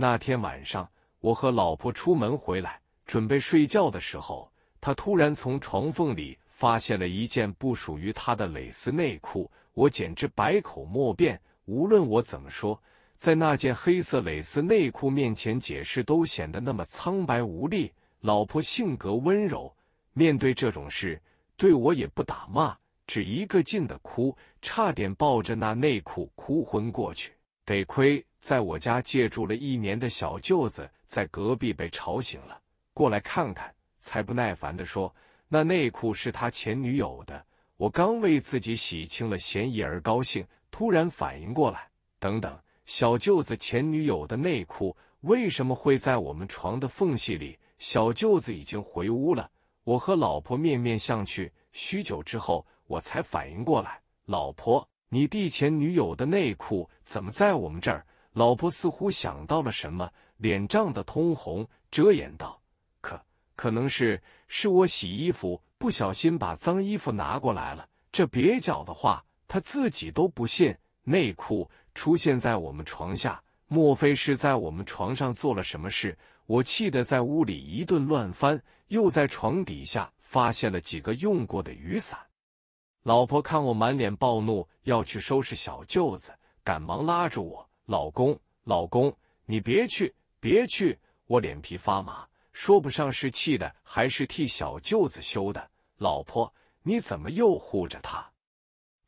那天晚上，我和老婆出门回来，准备睡觉的时候，他突然从床缝里发现了一件不属于他的蕾丝内裤。我简直百口莫辩，无论我怎么说，在那件黑色蕾丝内裤面前解释都显得那么苍白无力。老婆性格温柔，面对这种事，对我也不打骂，只一个劲的哭，差点抱着那内裤哭昏过去。得亏。在我家借住了一年的小舅子在隔壁被吵醒了，过来看看，才不耐烦地说：“那内裤是他前女友的。”我刚为自己洗清了嫌疑而高兴，突然反应过来：“等等，小舅子前女友的内裤为什么会在我们床的缝隙里？”小舅子已经回屋了，我和老婆面面相觑，许久之后我才反应过来：“老婆，你弟前女友的内裤怎么在我们这儿？”老婆似乎想到了什么，脸涨得通红，遮掩道：“可可能是是我洗衣服不小心把脏衣服拿过来了。”这蹩脚的话，他自己都不信。内裤出现在我们床下，莫非是在我们床上做了什么事？我气得在屋里一顿乱翻，又在床底下发现了几个用过的雨伞。老婆看我满脸暴怒，要去收拾小舅子，赶忙拉住我。老公，老公，你别去，别去！我脸皮发麻，说不上是气的，还是替小舅子羞的。老婆，你怎么又护着他？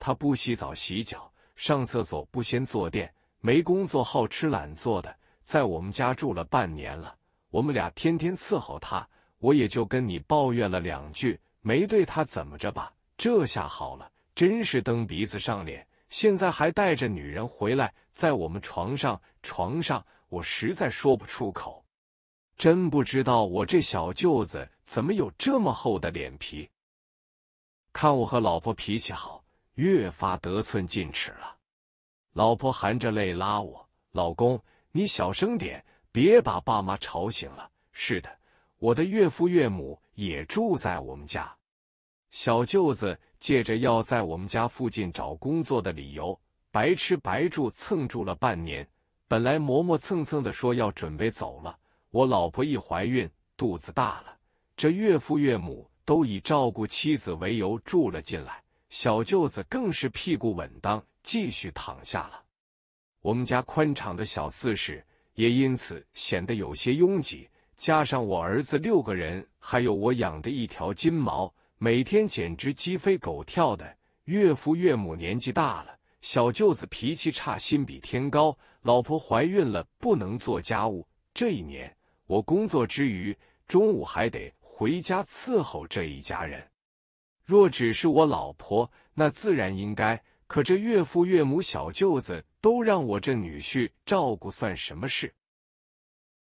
他不洗澡、洗脚，上厕所不先坐垫，没工作，好吃懒做的，在我们家住了半年了，我们俩天天伺候他，我也就跟你抱怨了两句，没对他怎么着吧？这下好了，真是蹬鼻子上脸。现在还带着女人回来，在我们床上床上，我实在说不出口，真不知道我这小舅子怎么有这么厚的脸皮。看我和老婆脾气好，越发得寸进尺了。老婆含着泪拉我，老公你小声点，别把爸妈吵醒了。是的，我的岳父岳母也住在我们家，小舅子。借着要在我们家附近找工作的理由，白吃白住蹭住了半年。本来磨磨蹭蹭的说要准备走了，我老婆一怀孕，肚子大了，这岳父岳母都以照顾妻子为由住了进来，小舅子更是屁股稳当，继续躺下了。我们家宽敞的小四室也因此显得有些拥挤，加上我儿子六个人，还有我养的一条金毛。每天简直鸡飞狗跳的，岳父岳母年纪大了，小舅子脾气差，心比天高，老婆怀孕了不能做家务。这一年我工作之余，中午还得回家伺候这一家人。若只是我老婆，那自然应该，可这岳父岳母、小舅子都让我这女婿照顾，算什么事？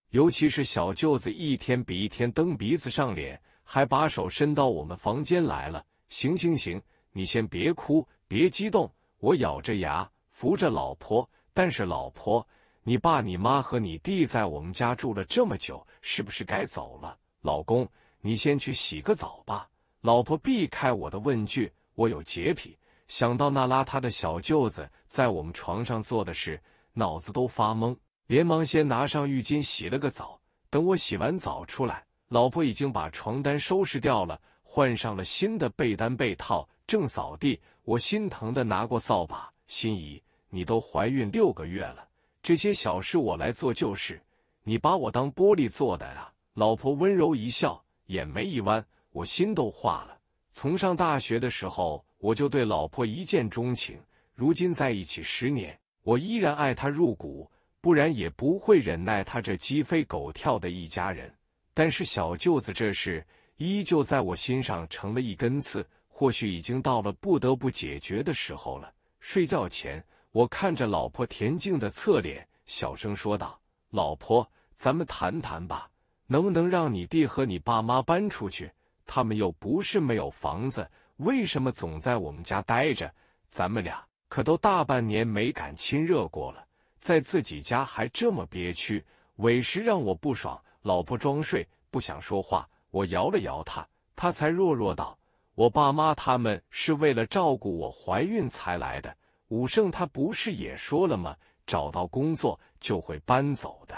尤其是小舅子一天比一天蹬鼻子上脸。还把手伸到我们房间来了。行行行，你先别哭，别激动。我咬着牙扶着老婆，但是老婆，你爸、你妈和你弟在我们家住了这么久，是不是该走了？老公，你先去洗个澡吧。老婆避开我的问句，我有洁癖，想到那邋遢的小舅子在我们床上做的事，脑子都发懵，连忙先拿上浴巾洗了个澡。等我洗完澡出来。老婆已经把床单收拾掉了，换上了新的被单被套，正扫地。我心疼的拿过扫把，心仪，你都怀孕六个月了，这些小事我来做就是。你把我当玻璃做的啊？老婆温柔一笑，眼眉一弯，我心都化了。从上大学的时候，我就对老婆一见钟情，如今在一起十年，我依然爱她入骨，不然也不会忍耐她这鸡飞狗跳的一家人。但是小舅子这事依旧在我心上成了一根刺，或许已经到了不得不解决的时候了。睡觉前，我看着老婆恬静的侧脸，小声说道：“老婆，咱们谈谈吧，能不能让你弟和你爸妈搬出去？他们又不是没有房子，为什么总在我们家待着？咱们俩可都大半年没敢亲热过了，在自己家还这么憋屈，委实让我不爽。”老婆装睡，不想说话。我摇了摇她，她才弱弱道：“我爸妈他们是为了照顾我怀孕才来的。武胜他不是也说了吗？找到工作就会搬走的。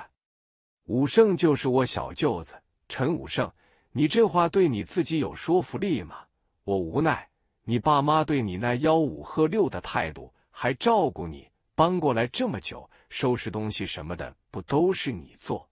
武胜就是我小舅子，陈武胜。你这话对你自己有说服力吗？”我无奈：“你爸妈对你那吆五喝六的态度，还照顾你，搬过来这么久，收拾东西什么的，不都是你做？”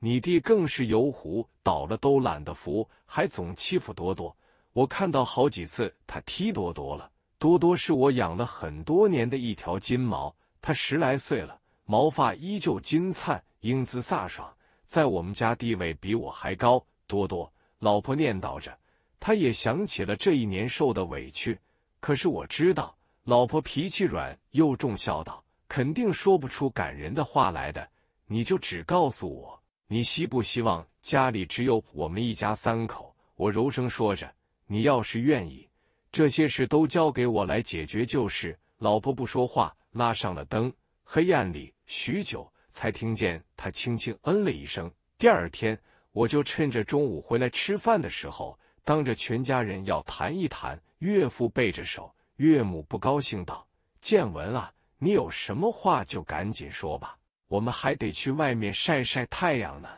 你弟更是油壶倒了都懒得扶，还总欺负多多。我看到好几次他踢多多了。多多是我养了很多年的一条金毛，他十来岁了，毛发依旧金灿，英姿飒爽，在我们家地位比我还高。多多，老婆念叨着，他也想起了这一年受的委屈。可是我知道，老婆脾气软又重孝道，肯定说不出感人的话来的。你就只告诉我。你希不希望家里只有我们一家三口？我柔声说着。你要是愿意，这些事都交给我来解决就是。老婆不说话，拉上了灯，黑暗里许久，才听见他轻轻嗯了一声。第二天，我就趁着中午回来吃饭的时候，当着全家人要谈一谈。岳父背着手，岳母不高兴道：“建文啊，你有什么话就赶紧说吧。”我们还得去外面晒晒太阳呢。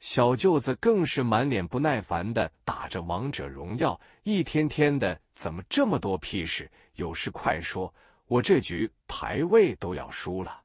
小舅子更是满脸不耐烦的打着王者荣耀，一天天的怎么这么多屁事？有事快说，我这局排位都要输了。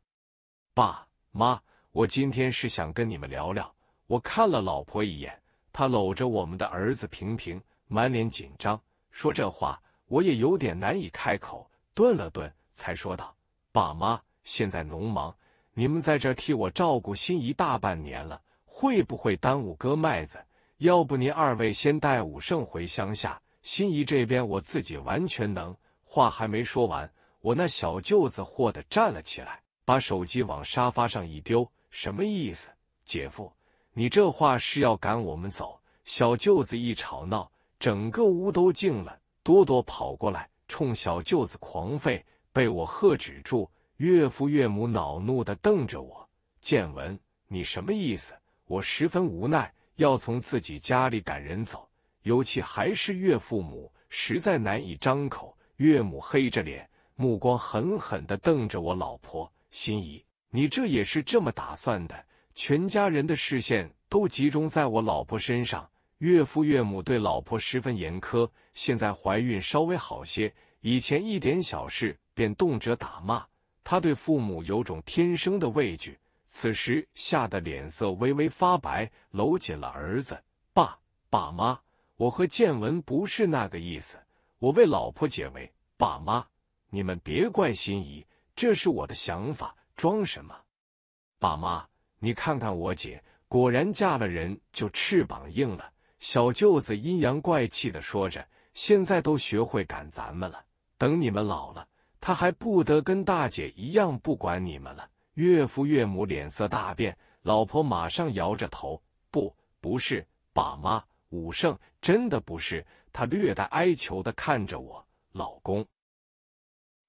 爸妈，我今天是想跟你们聊聊。我看了老婆一眼，她搂着我们的儿子平平，满脸紧张。说这话我也有点难以开口，顿了顿才说道：“爸妈，现在农忙。”你们在这替我照顾心仪大半年了，会不会耽误割麦子？要不您二位先带武胜回乡下，心仪这边我自己完全能。话还没说完，我那小舅子豁的站了起来，把手机往沙发上一丢，什么意思？姐夫，你这话是要赶我们走？小舅子一吵闹，整个屋都静了。多多跑过来，冲小舅子狂吠，被我喝止住。岳父岳母恼怒的瞪着我，建文，你什么意思？我十分无奈，要从自己家里赶人走，尤其还是岳父母，实在难以张口。岳母黑着脸，目光狠狠的瞪着我老婆心仪，你这也是这么打算的？全家人的视线都集中在我老婆身上，岳父岳母对老婆十分严苛，现在怀孕稍微好些，以前一点小事便动辄打骂。他对父母有种天生的畏惧，此时吓得脸色微微发白，搂紧了儿子。爸，爸妈，我和建文不是那个意思，我为老婆解围。爸妈，你们别怪心怡，这是我的想法。装什么？爸妈，你看看我姐，果然嫁了人就翅膀硬了。小舅子阴阳怪气的说着，现在都学会赶咱们了。等你们老了。他还不得跟大姐一样不管你们了。岳父岳母脸色大变，老婆马上摇着头：“不，不是爸妈，武圣，真的不是。”他略带哀求的看着我：“老公，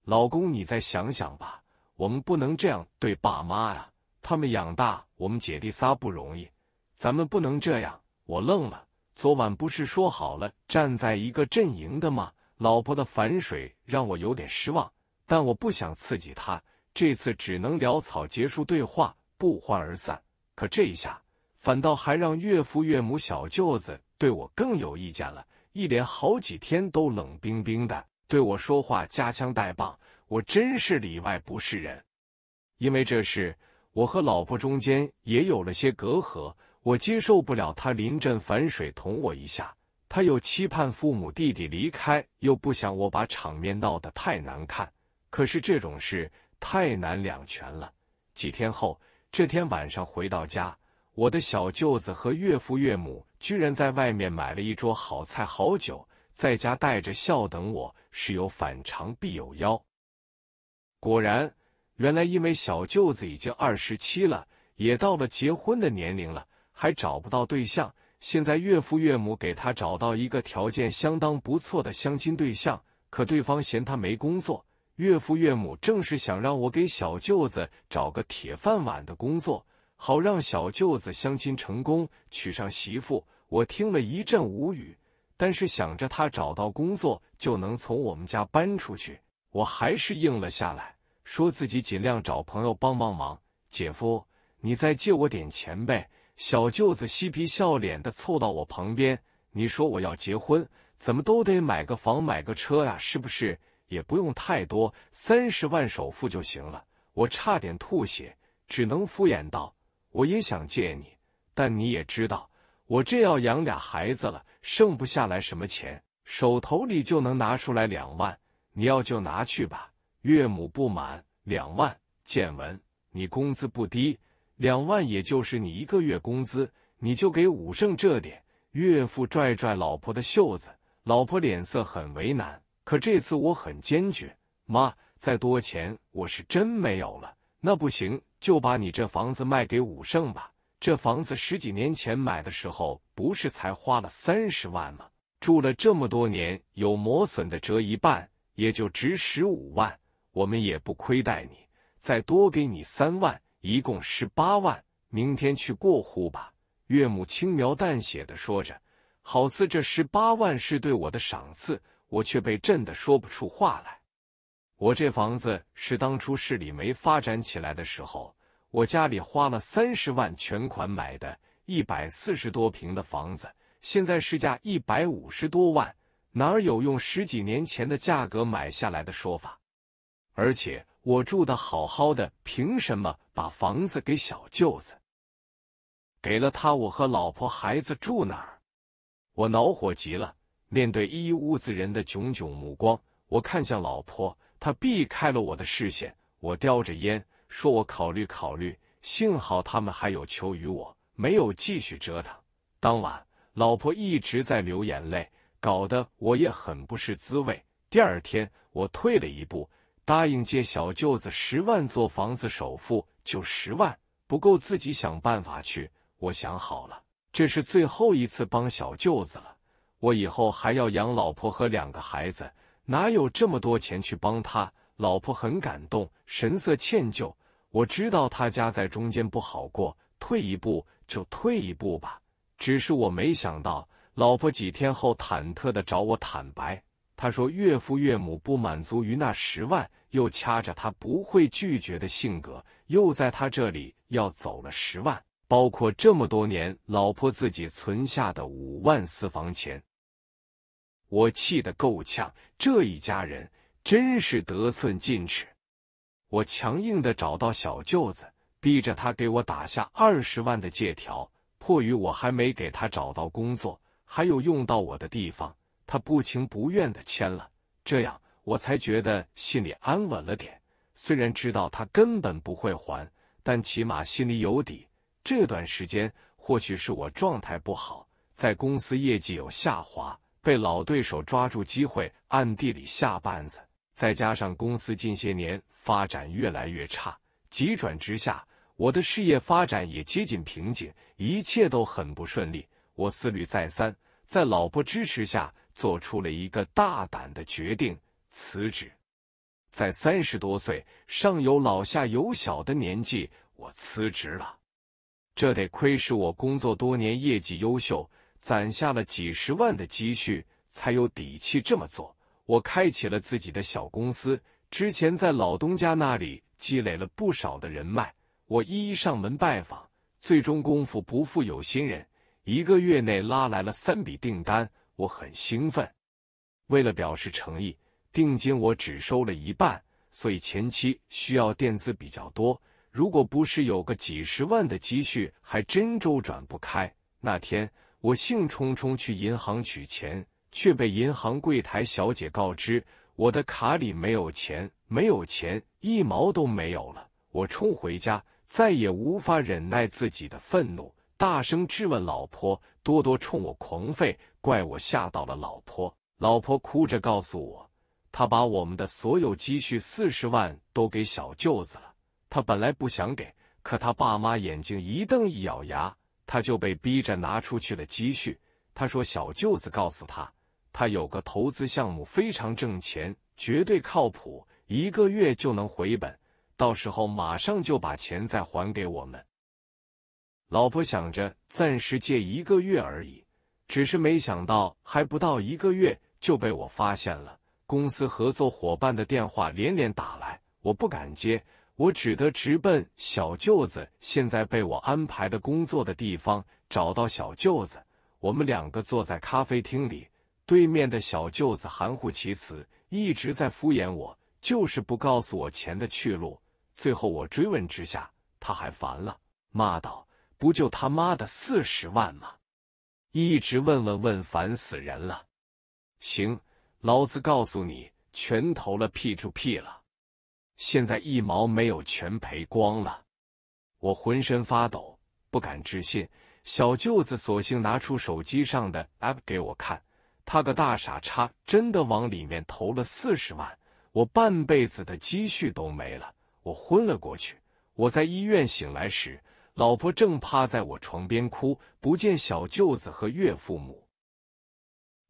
老公，你再想想吧，我们不能这样对爸妈呀，他们养大我们姐弟仨不容易，咱们不能这样。”我愣了，昨晚不是说好了站在一个阵营的吗？老婆的反水让我有点失望。但我不想刺激他，这次只能潦草结束对话，不欢而散。可这一下，反倒还让岳父岳母、小舅子对我更有意见了。一连好几天都冷冰冰的对我说话，夹枪带棒。我真是里外不是人。因为这事，我和老婆中间也有了些隔阂。我接受不了他临阵反水，捅我一下。他又期盼父母弟弟离开，又不想我把场面闹得太难看。可是这种事太难两全了。几天后，这天晚上回到家，我的小舅子和岳父岳母居然在外面买了一桌好菜好酒，在家带着笑等我。是有反常必有妖。果然，原来因为小舅子已经二十七了，也到了结婚的年龄了，还找不到对象。现在岳父岳母给他找到一个条件相当不错的相亲对象，可对方嫌他没工作。岳父岳母正是想让我给小舅子找个铁饭碗的工作，好让小舅子相亲成功，娶上媳妇。我听了一阵无语，但是想着他找到工作就能从我们家搬出去，我还是应了下来，说自己尽量找朋友帮帮忙。姐夫，你再借我点钱呗。小舅子嬉皮笑脸的凑到我旁边，你说我要结婚，怎么都得买个房，买个车呀，是不是？也不用太多，三十万首付就行了。我差点吐血，只能敷衍道：“我也想借你，但你也知道，我这要养俩孩子了，剩不下来什么钱，手头里就能拿出来两万。你要就拿去吧。”岳母不满：“两万，建文，你工资不低，两万也就是你一个月工资，你就给五胜这点。”岳父拽拽老婆的袖子，老婆脸色很为难。可这次我很坚决，妈，再多钱我是真没有了。那不行，就把你这房子卖给武胜吧。这房子十几年前买的时候不是才花了三十万吗？住了这么多年，有磨损的折一半，也就值十五万。我们也不亏待你，再多给你三万，一共十八万。明天去过户吧。岳母轻描淡写的说着，好似这十八万是对我的赏赐。我却被震得说不出话来。我这房子是当初市里没发展起来的时候，我家里花了三十万全款买的一百四十多平的房子，现在市价一百五十多万，哪有用十几年前的价格买下来的说法？而且我住的好好的，凭什么把房子给小舅子？给了他，我和老婆孩子住哪儿？我恼火极了。面对一屋子人的炯炯目光，我看向老婆，她避开了我的视线。我叼着烟，说我考虑考虑。幸好他们还有求于我，没有继续折腾。当晚，老婆一直在流眼泪，搞得我也很不是滋味。第二天，我退了一步，答应借小舅子十万做房子首付，就十万，不够自己想办法去。我想好了，这是最后一次帮小舅子了。我以后还要养老婆和两个孩子，哪有这么多钱去帮他？老婆很感动，神色歉疚。我知道他家在中间不好过，退一步就退一步吧。只是我没想到，老婆几天后忐忑的找我坦白，她说岳父岳母不满足于那十万，又掐着他不会拒绝的性格，又在他这里要走了十万，包括这么多年老婆自己存下的五万私房钱。我气得够呛，这一家人真是得寸进尺。我强硬的找到小舅子，逼着他给我打下二十万的借条。迫于我还没给他找到工作，还有用到我的地方，他不情不愿的签了。这样我才觉得心里安稳了点。虽然知道他根本不会还，但起码心里有底。这段时间或许是我状态不好，在公司业绩有下滑。被老对手抓住机会，暗地里下绊子，再加上公司近些年发展越来越差，急转直下，我的事业发展也接近瓶颈，一切都很不顺利。我思虑再三，在老婆支持下，做出了一个大胆的决定——辞职。在三十多岁，上有老下有小的年纪，我辞职了。这得亏是我工作多年，业绩优秀。攒下了几十万的积蓄，才有底气这么做。我开启了自己的小公司，之前在老东家那里积累了不少的人脉，我一一上门拜访，最终功夫不负有心人，一个月内拉来了三笔订单，我很兴奋。为了表示诚意，定金我只收了一半，所以前期需要垫资比较多。如果不是有个几十万的积蓄，还真周转不开。那天。我兴冲冲去银行取钱，却被银行柜台小姐告知我的卡里没有钱，没有钱，一毛都没有了。我冲回家，再也无法忍耐自己的愤怒，大声质问老婆多多，冲我狂吠，怪我吓到了老婆。老婆哭着告诉我，她把我们的所有积蓄四十万都给小舅子了。她本来不想给，可她爸妈眼睛一瞪，一咬牙。他就被逼着拿出去了积蓄。他说小舅子告诉他，他有个投资项目非常挣钱，绝对靠谱，一个月就能回本，到时候马上就把钱再还给我们。老婆想着暂时借一个月而已，只是没想到还不到一个月就被我发现了。公司合作伙伴的电话连连打来，我不敢接。我只得直奔小舅子现在被我安排的工作的地方，找到小舅子。我们两个坐在咖啡厅里，对面的小舅子含糊其辞，一直在敷衍我，就是不告诉我钱的去路。最后我追问之下，他还烦了，骂道：“不就他妈的四十万吗？一直问问问，烦死人了！”行，老子告诉你，全投了 P to P 了。现在一毛没有，全赔光了。我浑身发抖，不敢置信。小舅子索性拿出手机上的 App 给我看，他个大傻叉，真的往里面投了四十万，我半辈子的积蓄都没了。我昏了过去。我在医院醒来时，老婆正趴在我床边哭，不见小舅子和岳父母。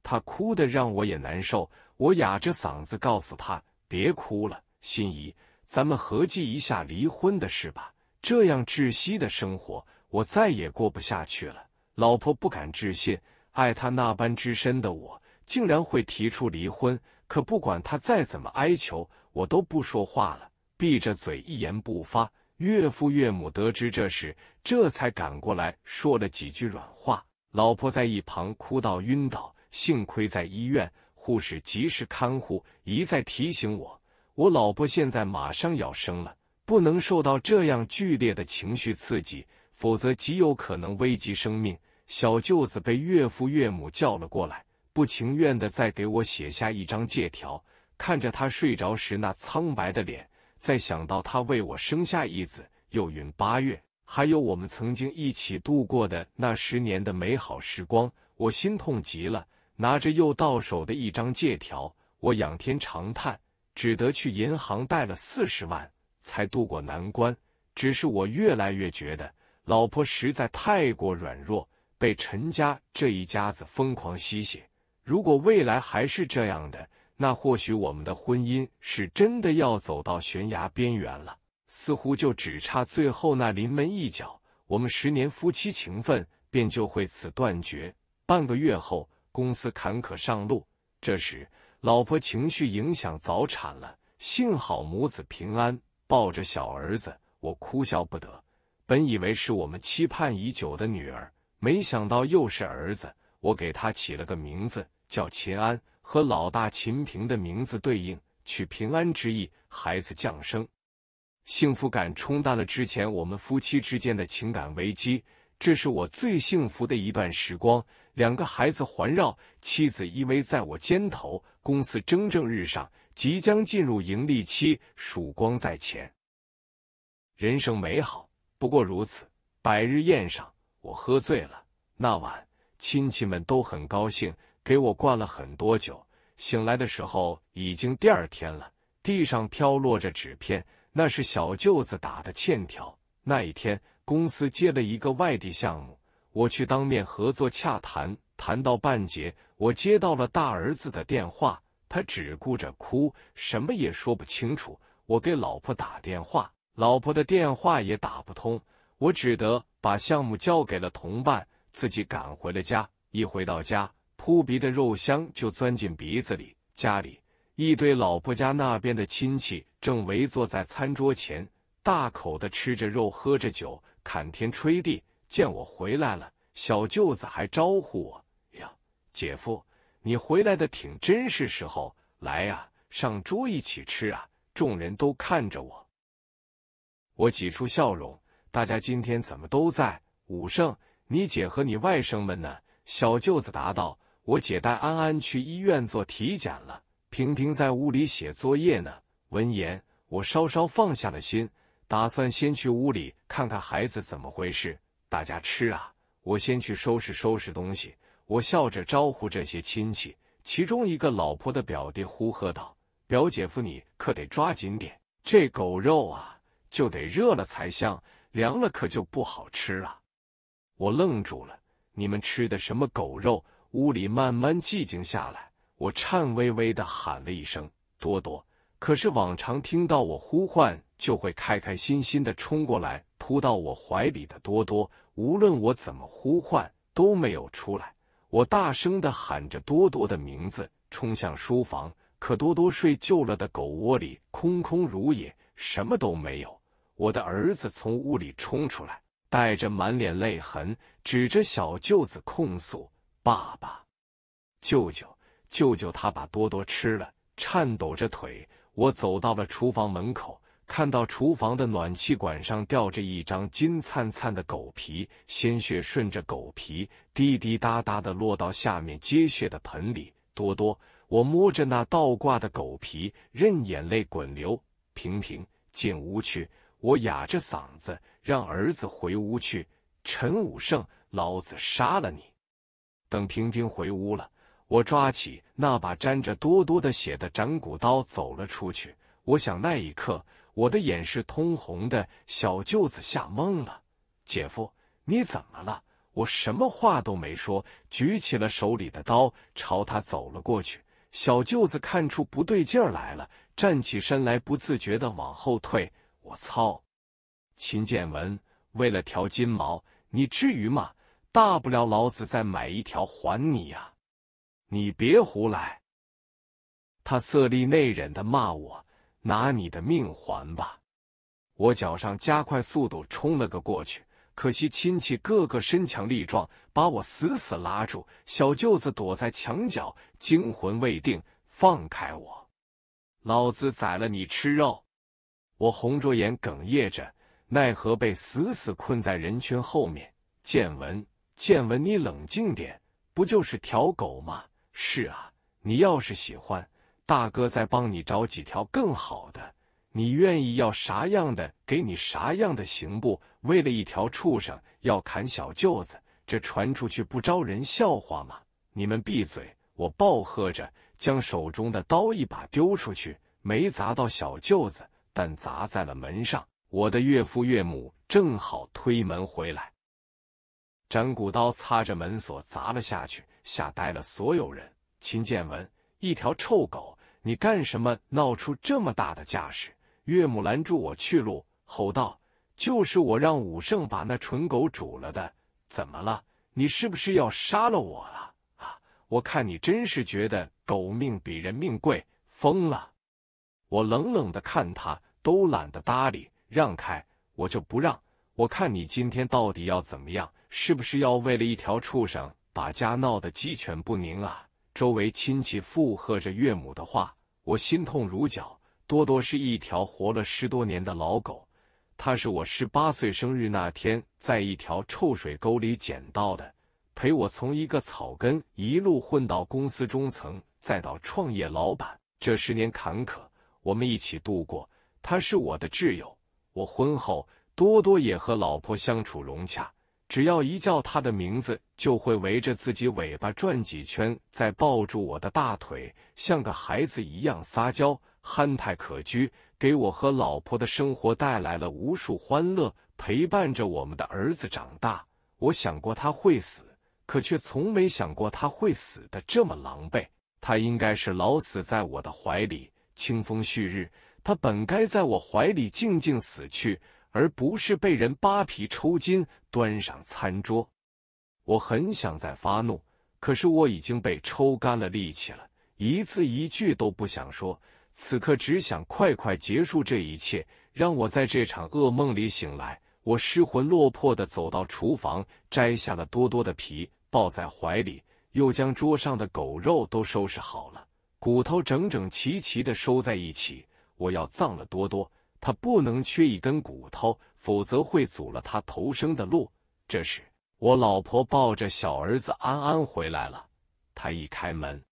他哭的让我也难受，我哑着嗓子告诉他：“别哭了。”心仪，咱们合计一下离婚的事吧。这样窒息的生活，我再也过不下去了。老婆不敢置信，爱他那般之深的我，竟然会提出离婚。可不管他再怎么哀求，我都不说话了，闭着嘴一言不发。岳父岳母得知这事，这才赶过来说了几句软话。老婆在一旁哭到晕倒，幸亏在医院，护士及时看护，一再提醒我。我老婆现在马上要生了，不能受到这样剧烈的情绪刺激，否则极有可能危及生命。小舅子被岳父岳母叫了过来，不情愿的再给我写下一张借条。看着他睡着时那苍白的脸，再想到他为我生下一子，又孕八月，还有我们曾经一起度过的那十年的美好时光，我心痛极了。拿着又到手的一张借条，我仰天长叹。只得去银行贷了四十万，才渡过难关。只是我越来越觉得，老婆实在太过软弱，被陈家这一家子疯狂吸血。如果未来还是这样的，那或许我们的婚姻是真的要走到悬崖边缘了。似乎就只差最后那临门一脚，我们十年夫妻情分便就会此断绝。半个月后，公司坎坷上路，这时。老婆情绪影响早产了，幸好母子平安。抱着小儿子，我哭笑不得。本以为是我们期盼已久的女儿，没想到又是儿子。我给他起了个名字，叫秦安，和老大秦平的名字对应，取平安之意。孩子降生，幸福感冲淡了之前我们夫妻之间的情感危机。这是我最幸福的一段时光。两个孩子环绕，妻子依偎在我肩头。公司蒸蒸日上，即将进入盈利期，曙光在前。人生美好不过如此。百日宴上，我喝醉了。那晚，亲戚们都很高兴，给我灌了很多酒。醒来的时候，已经第二天了。地上飘落着纸片，那是小舅子打的欠条。那一天，公司接了一个外地项目，我去当面合作洽谈。谈到半截，我接到了大儿子的电话，他只顾着哭，什么也说不清楚。我给老婆打电话，老婆的电话也打不通，我只得把项目交给了同伴，自己赶回了家。一回到家，扑鼻的肉香就钻进鼻子里。家里一堆老婆家那边的亲戚正围坐在餐桌前，大口的吃着肉，喝着酒，侃天吹地。见我回来了，小舅子还招呼我。姐夫，你回来的挺真是时候，来呀，上桌一起吃啊！众人都看着我，我挤出笑容。大家今天怎么都在？武胜，你姐和你外甥们呢？小舅子答道：“我姐带安安去医院做体检了，平平在屋里写作业呢。”闻言，我稍稍放下了心，打算先去屋里看看孩子怎么回事。大家吃啊，我先去收拾收拾东西。我笑着招呼这些亲戚，其中一个老婆的表弟呼喝道：“表姐夫，你可得抓紧点，这狗肉啊，就得热了才香，凉了可就不好吃了。”我愣住了，你们吃的什么狗肉？屋里慢慢寂静下来，我颤巍巍的喊了一声：“多多！”可是往常听到我呼唤就会开开心心的冲过来扑到我怀里的多多，无论我怎么呼唤都没有出来。我大声的喊着多多的名字，冲向书房，可多多睡旧了的狗窝里空空如也，什么都没有。我的儿子从屋里冲出来，带着满脸泪痕，指着小舅子控诉：“爸爸，舅舅，舅舅他把多多吃了。”颤抖着腿，我走到了厨房门口。看到厨房的暖气管上吊着一张金灿灿的狗皮，鲜血顺着狗皮滴滴答答的落到下面接血的盆里。多多，我摸着那倒挂的狗皮，任眼泪滚流。平平，进屋去！我哑着嗓子让儿子回屋去。陈武胜，老子杀了你！等平平回屋了，我抓起那把沾着多多的血的斩骨刀走了出去。我想那一刻。我的眼是通红的，小舅子吓懵了。姐夫，你怎么了？我什么话都没说，举起了手里的刀，朝他走了过去。小舅子看出不对劲儿来了，站起身来，不自觉的往后退。我操！秦建文，为了条金毛，你至于吗？大不了老子再买一条还你呀！你别胡来！他色厉内荏的骂我。拿你的命还吧！我脚上加快速度冲了个过去，可惜亲戚个个身强力壮，把我死死拉住。小舅子躲在墙角，惊魂未定，放开我！老子宰了你吃肉！我红着眼，哽咽着，奈何被死死困在人群后面。建文，建文，你冷静点，不就是条狗吗？是啊，你要是喜欢。大哥，再帮你找几条更好的，你愿意要啥样的，给你啥样的，行不？为了一条畜生要砍小舅子，这传出去不招人笑话吗？你们闭嘴！我暴喝着，将手中的刀一把丢出去，没砸到小舅子，但砸在了门上。我的岳父岳母正好推门回来，斩骨刀擦着门锁砸了下去，吓呆了所有人。秦建文，一条臭狗！你干什么？闹出这么大的架势！岳母拦住我去路，吼道：“就是我让武圣把那蠢狗煮了的，怎么了？你是不是要杀了我啊？啊！我看你真是觉得狗命比人命贵，疯了！”我冷冷的看他，都懒得搭理。让开，我就不让。我看你今天到底要怎么样？是不是要为了一条畜生，把家闹得鸡犬不宁啊？周围亲戚附和着岳母的话，我心痛如绞。多多是一条活了十多年的老狗，它是我十八岁生日那天在一条臭水沟里捡到的，陪我从一个草根一路混到公司中层，再到创业老板。这十年坎坷，我们一起度过。他是我的挚友，我婚后多多也和老婆相处融洽。只要一叫它的名字，就会围着自己尾巴转几圈，再抱住我的大腿，像个孩子一样撒娇，憨态可掬，给我和老婆的生活带来了无数欢乐，陪伴着我们的儿子长大。我想过他会死，可却从没想过他会死得这么狼狈。他应该是老死在我的怀里，清风旭日，他本该在我怀里静静死去。而不是被人扒皮抽筋，端上餐桌。我很想再发怒，可是我已经被抽干了力气了，一字一句都不想说。此刻只想快快结束这一切，让我在这场噩梦里醒来。我失魂落魄的走到厨房，摘下了多多的皮，抱在怀里，又将桌上的狗肉都收拾好了，骨头整整齐齐的收在一起。我要葬了多多。他不能缺一根骨头，否则会阻了他投生的路。这时，我老婆抱着小儿子安安回来了。他一开门，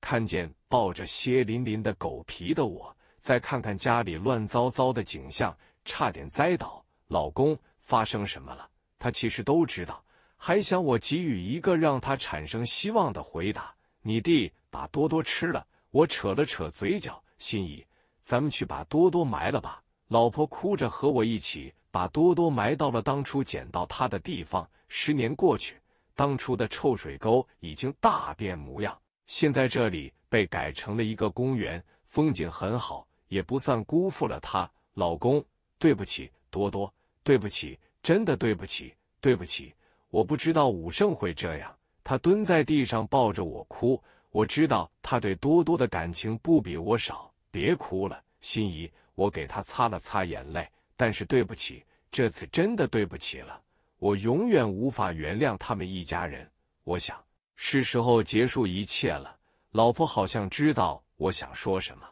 看见抱着血淋淋的狗皮的我，再看看家里乱糟糟的景象，差点栽倒。老公，发生什么了？他其实都知道，还想我给予一个让他产生希望的回答。你弟把多多吃了。我扯了扯嘴角，心仪。咱们去把多多埋了吧。老婆哭着和我一起把多多埋到了当初捡到他的地方。十年过去，当初的臭水沟已经大变模样，现在这里被改成了一个公园，风景很好，也不算辜负了他。老公，对不起，多多，对不起，真的对不起，对不起，我不知道武圣会这样。他蹲在地上抱着我哭，我知道他对多多的感情不比我少。别哭了，心仪，我给他擦了擦眼泪。但是对不起，这次真的对不起了，我永远无法原谅他们一家人。我想是时候结束一切了。老婆好像知道我想说什么，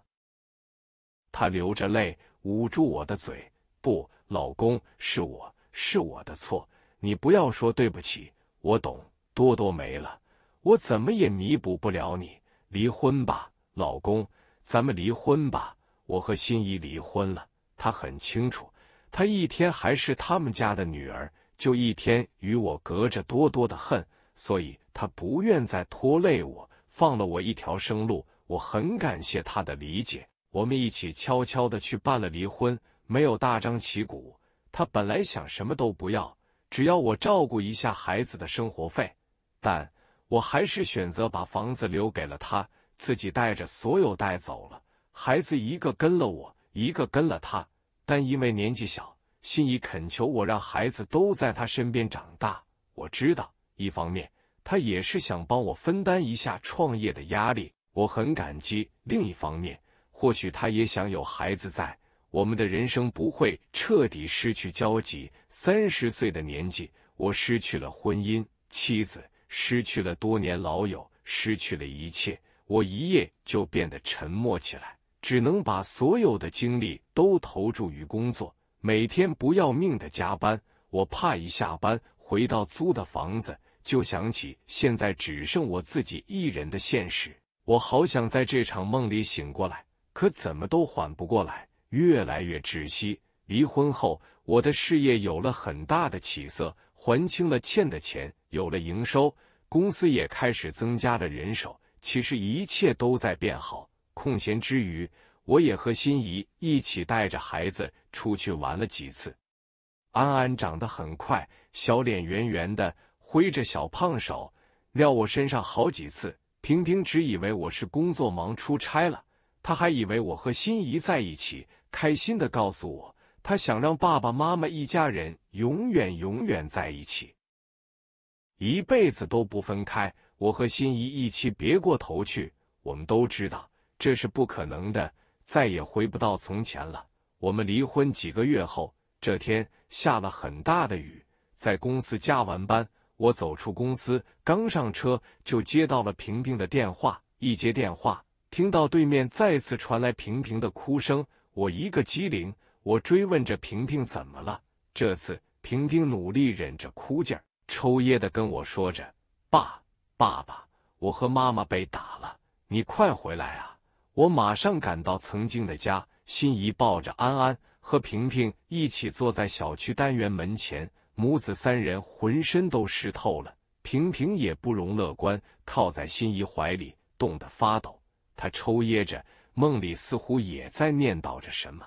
她流着泪捂住我的嘴。不，老公，是我是我的错，你不要说对不起，我懂。多多没了，我怎么也弥补不了你。离婚吧，老公。咱们离婚吧，我和心仪离婚了。他很清楚，他一天还是他们家的女儿，就一天与我隔着多多的恨，所以他不愿再拖累我，放了我一条生路。我很感谢他的理解。我们一起悄悄的去办了离婚，没有大张旗鼓。他本来想什么都不要，只要我照顾一下孩子的生活费，但我还是选择把房子留给了他。自己带着所有带走了，孩子一个跟了我，一个跟了他。但因为年纪小，心仪恳求我让孩子都在他身边长大。我知道，一方面他也是想帮我分担一下创业的压力，我很感激；另一方面，或许他也想有孩子在，我们的人生不会彻底失去交集。三十岁的年纪，我失去了婚姻、妻子，失去了多年老友，失去了一切。我一夜就变得沉默起来，只能把所有的精力都投注于工作，每天不要命的加班。我怕一下班回到租的房子，就想起现在只剩我自己一人的现实。我好想在这场梦里醒过来，可怎么都缓不过来，越来越窒息。离婚后，我的事业有了很大的起色，还清了欠的钱，有了营收，公司也开始增加了人手。其实一切都在变好。空闲之余，我也和心仪一起带着孩子出去玩了几次。安安长得很快，小脸圆圆的，挥着小胖手，撩我身上好几次。平平只以为我是工作忙出差了，他还以为我和心仪在一起，开心的告诉我，他想让爸爸妈妈一家人永远永远在一起，一辈子都不分开。我和心仪一起别过头去，我们都知道这是不可能的，再也回不到从前了。我们离婚几个月后，这天下了很大的雨，在公司加完班，我走出公司，刚上车就接到了平平的电话。一接电话，听到对面再次传来平平的哭声，我一个激灵，我追问着平平怎么了。这次平平努力忍着哭劲儿，抽噎地跟我说着：“爸。”爸爸，我和妈妈被打了，你快回来啊！我马上赶到曾经的家。心仪抱着安安和平平一起坐在小区单元门前，母子三人浑身都湿透了。平平也不容乐观，靠在心仪怀里，冻得发抖。他抽噎着，梦里似乎也在念叨着什么，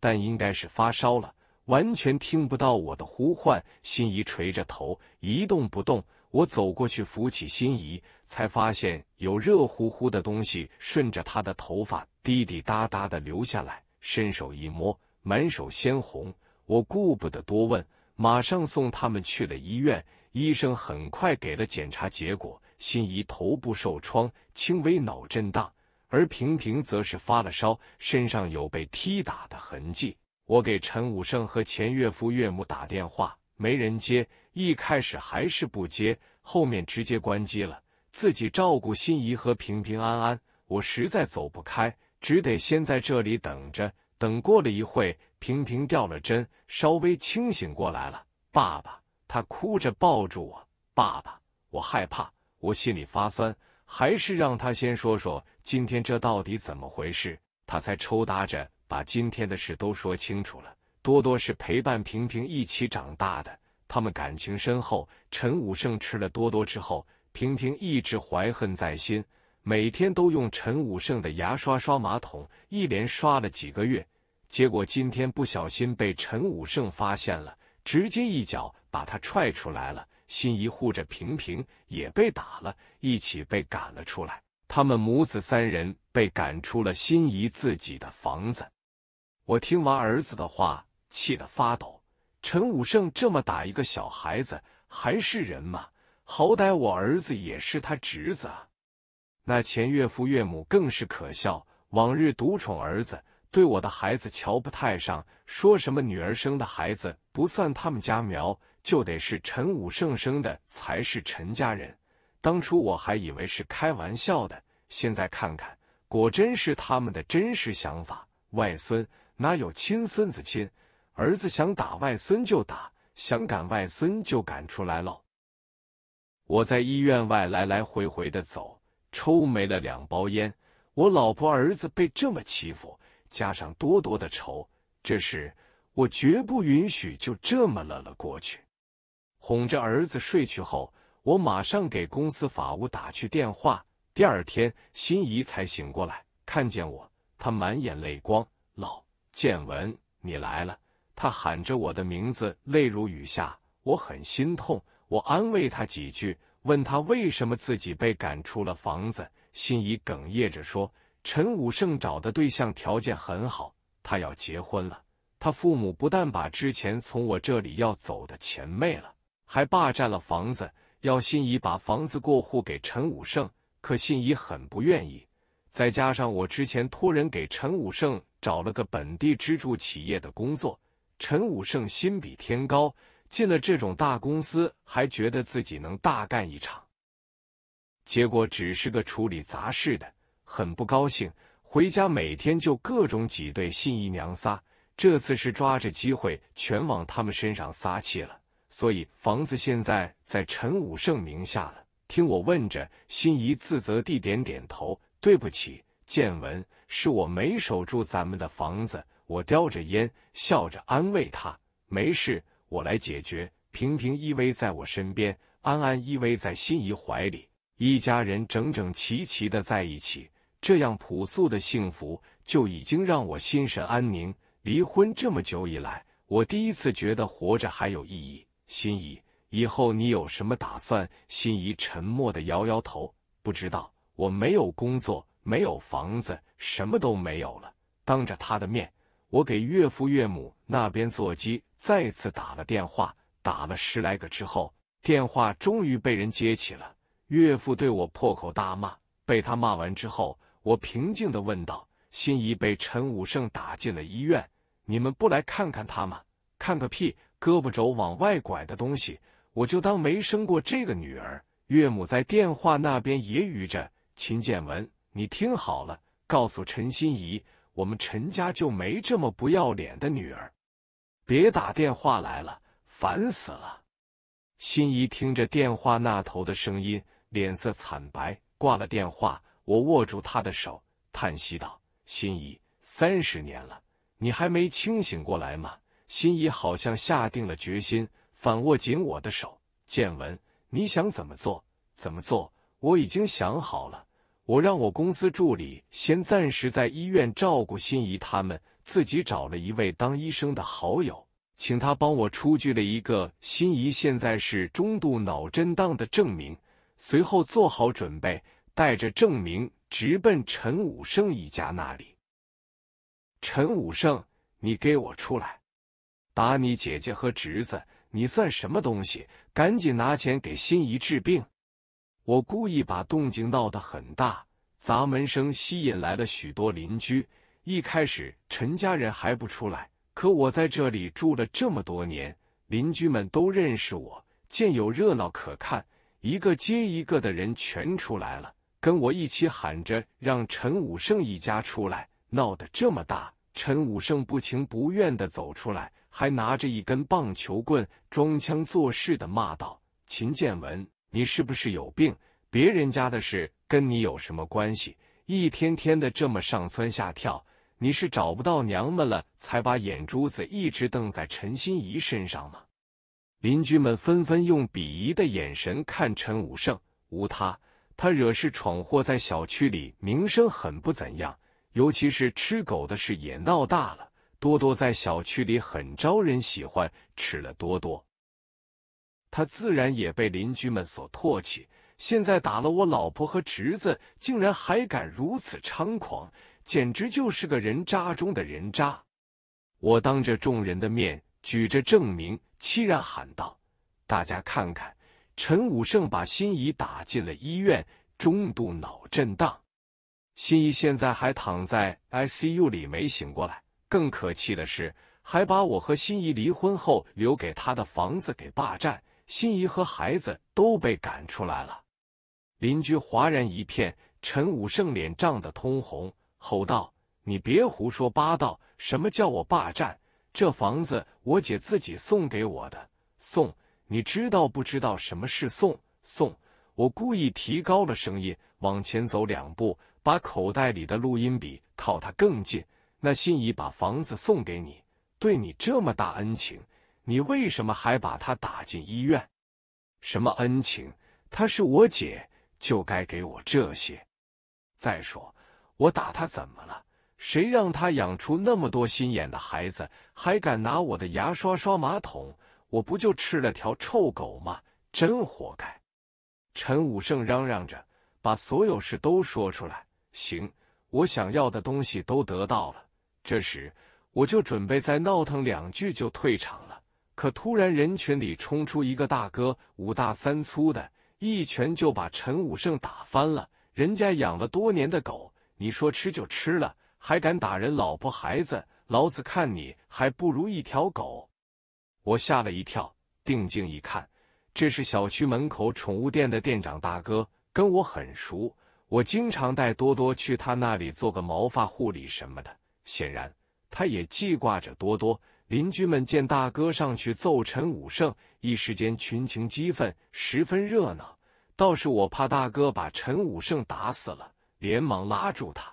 但应该是发烧了，完全听不到我的呼唤。心仪垂着头，一动不动。我走过去扶起心仪，才发现有热乎乎的东西顺着她的头发滴滴答答的流下来，伸手一摸，满手鲜红。我顾不得多问，马上送他们去了医院。医生很快给了检查结果：心仪头部受创，轻微脑震荡；而平平则是发了烧，身上有被踢打的痕迹。我给陈武胜和前岳父岳母打电话。没人接，一开始还是不接，后面直接关机了。自己照顾心仪和平平安安，我实在走不开，只得先在这里等着。等过了一会，平平掉了针，稍微清醒过来了。爸爸，他哭着抱住我，爸爸，我害怕，我心里发酸。还是让他先说说今天这到底怎么回事，他才抽搭着把今天的事都说清楚了。多多是陪伴平平一起长大的，他们感情深厚。陈武胜吃了多多之后，平平一直怀恨在心，每天都用陈武胜的牙刷刷马桶，一连刷了几个月。结果今天不小心被陈武胜发现了，直接一脚把他踹出来了。心仪护着平平也被打了，一起被赶了出来。他们母子三人被赶出了心仪自己的房子。我听完儿子的话。气得发抖，陈武胜这么打一个小孩子，还是人吗？好歹我儿子也是他侄子啊！那前岳父岳母更是可笑，往日独宠儿子，对我的孩子瞧不太上，说什么女儿生的孩子不算他们家苗，就得是陈武胜生的才是陈家人。当初我还以为是开玩笑的，现在看看，果真是他们的真实想法。外孙哪有亲孙子亲？儿子想打外孙就打，想赶外孙就赶出来喽。我在医院外来来回回的走，抽没了两包烟。我老婆儿子被这么欺负，加上多多的仇，这事我绝不允许就这么了了过去。哄着儿子睡去后，我马上给公司法务打去电话。第二天，心仪才醒过来，看见我，她满眼泪光：“老建文，你来了。”他喊着我的名字，泪如雨下，我很心痛。我安慰他几句，问他为什么自己被赶出了房子。心怡哽咽着说：“陈武胜找的对象条件很好，他要结婚了。他父母不但把之前从我这里要走的钱卖了，还霸占了房子，要心怡把房子过户给陈武胜。可心怡很不愿意。再加上我之前托人给陈武胜找了个本地支柱企业的工作。”陈武胜心比天高，进了这种大公司，还觉得自己能大干一场，结果只是个处理杂事的，很不高兴。回家每天就各种挤兑心姨娘仨，这次是抓着机会全往他们身上撒气了。所以房子现在在陈武胜名下了。听我问着，心仪自责地点点头：“对不起，建文，是我没守住咱们的房子。”我叼着烟，笑着安慰他：“没事，我来解决。”平平依偎在我身边，安安依偎在心仪怀里，一家人整整齐齐的在一起，这样朴素的幸福就已经让我心神安宁。离婚这么久以来，我第一次觉得活着还有意义。心仪，以后你有什么打算？心仪沉默的摇摇头：“不知道，我没有工作，没有房子，什么都没有了。”当着他的面。我给岳父岳母那边座机再次打了电话，打了十来个之后，电话终于被人接起了。岳父对我破口大骂，被他骂完之后，我平静的问道：“心仪被陈武胜打进了医院，你们不来看看他吗？看个屁，胳膊肘往外拐的东西，我就当没生过这个女儿。”岳母在电话那边揶揄着：“秦建文，你听好了，告诉陈心仪。”我们陈家就没这么不要脸的女儿，别打电话来了，烦死了。心仪听着电话那头的声音，脸色惨白，挂了电话。我握住她的手，叹息道：“心仪，三十年了，你还没清醒过来吗？”心仪好像下定了决心，反握紧我的手。建文，你想怎么做？怎么做？我已经想好了。我让我公司助理先暂时在医院照顾心仪他们，自己找了一位当医生的好友，请他帮我出具了一个心仪现在是中度脑震荡的证明。随后做好准备，带着证明直奔陈武胜一家那里。陈武胜，你给我出来！打你姐姐和侄子，你算什么东西？赶紧拿钱给心仪治病！我故意把动静闹得很大，砸门声吸引来了许多邻居。一开始陈家人还不出来，可我在这里住了这么多年，邻居们都认识我。见有热闹可看，一个接一个的人全出来了，跟我一起喊着让陈武胜一家出来。闹得这么大，陈武胜不情不愿的走出来，还拿着一根棒球棍，装腔作势的骂道：“秦建文。”你是不是有病？别人家的事跟你有什么关系？一天天的这么上蹿下跳，你是找不到娘们了才把眼珠子一直瞪在陈欣怡身上吗？邻居们纷纷用鄙夷的眼神看陈武胜。无他，他惹事闯祸，在小区里名声很不怎样。尤其是吃狗的事也闹大了。多多在小区里很招人喜欢，吃了多多。他自然也被邻居们所唾弃。现在打了我老婆和侄子，竟然还敢如此猖狂，简直就是个人渣中的人渣！我当着众人的面举着证明，凄然喊道：“大家看看，陈武胜把心仪打进了医院，中度脑震荡。心仪现在还躺在 ICU 里没醒过来。更可气的是，还把我和心仪离婚后留给他的房子给霸占。”心怡和孩子都被赶出来了，邻居哗然一片。陈武胜脸涨得通红，吼道：“你别胡说八道！什么叫我霸占这房子？我姐自己送给我的，送！你知道不知道什么是送？送！”我故意提高了声音，往前走两步，把口袋里的录音笔靠他更近。那心怡把房子送给你，对你这么大恩情。你为什么还把他打进医院？什么恩情？她是我姐，就该给我这些。再说我打他怎么了？谁让他养出那么多心眼的孩子，还敢拿我的牙刷刷马桶？我不就吃了条臭狗吗？真活该！陈武胜嚷嚷着，把所有事都说出来。行，我想要的东西都得到了。这时我就准备再闹腾两句就退场。可突然，人群里冲出一个大哥，五大三粗的，一拳就把陈武胜打翻了。人家养了多年的狗，你说吃就吃了，还敢打人老婆孩子？老子看你还不如一条狗！我吓了一跳，定睛一看，这是小区门口宠物店的店长大哥，跟我很熟，我经常带多多去他那里做个毛发护理什么的。显然，他也记挂着多多。邻居们见大哥上去揍陈武胜，一时间群情激愤，十分热闹。倒是我怕大哥把陈武胜打死了，连忙拉住他。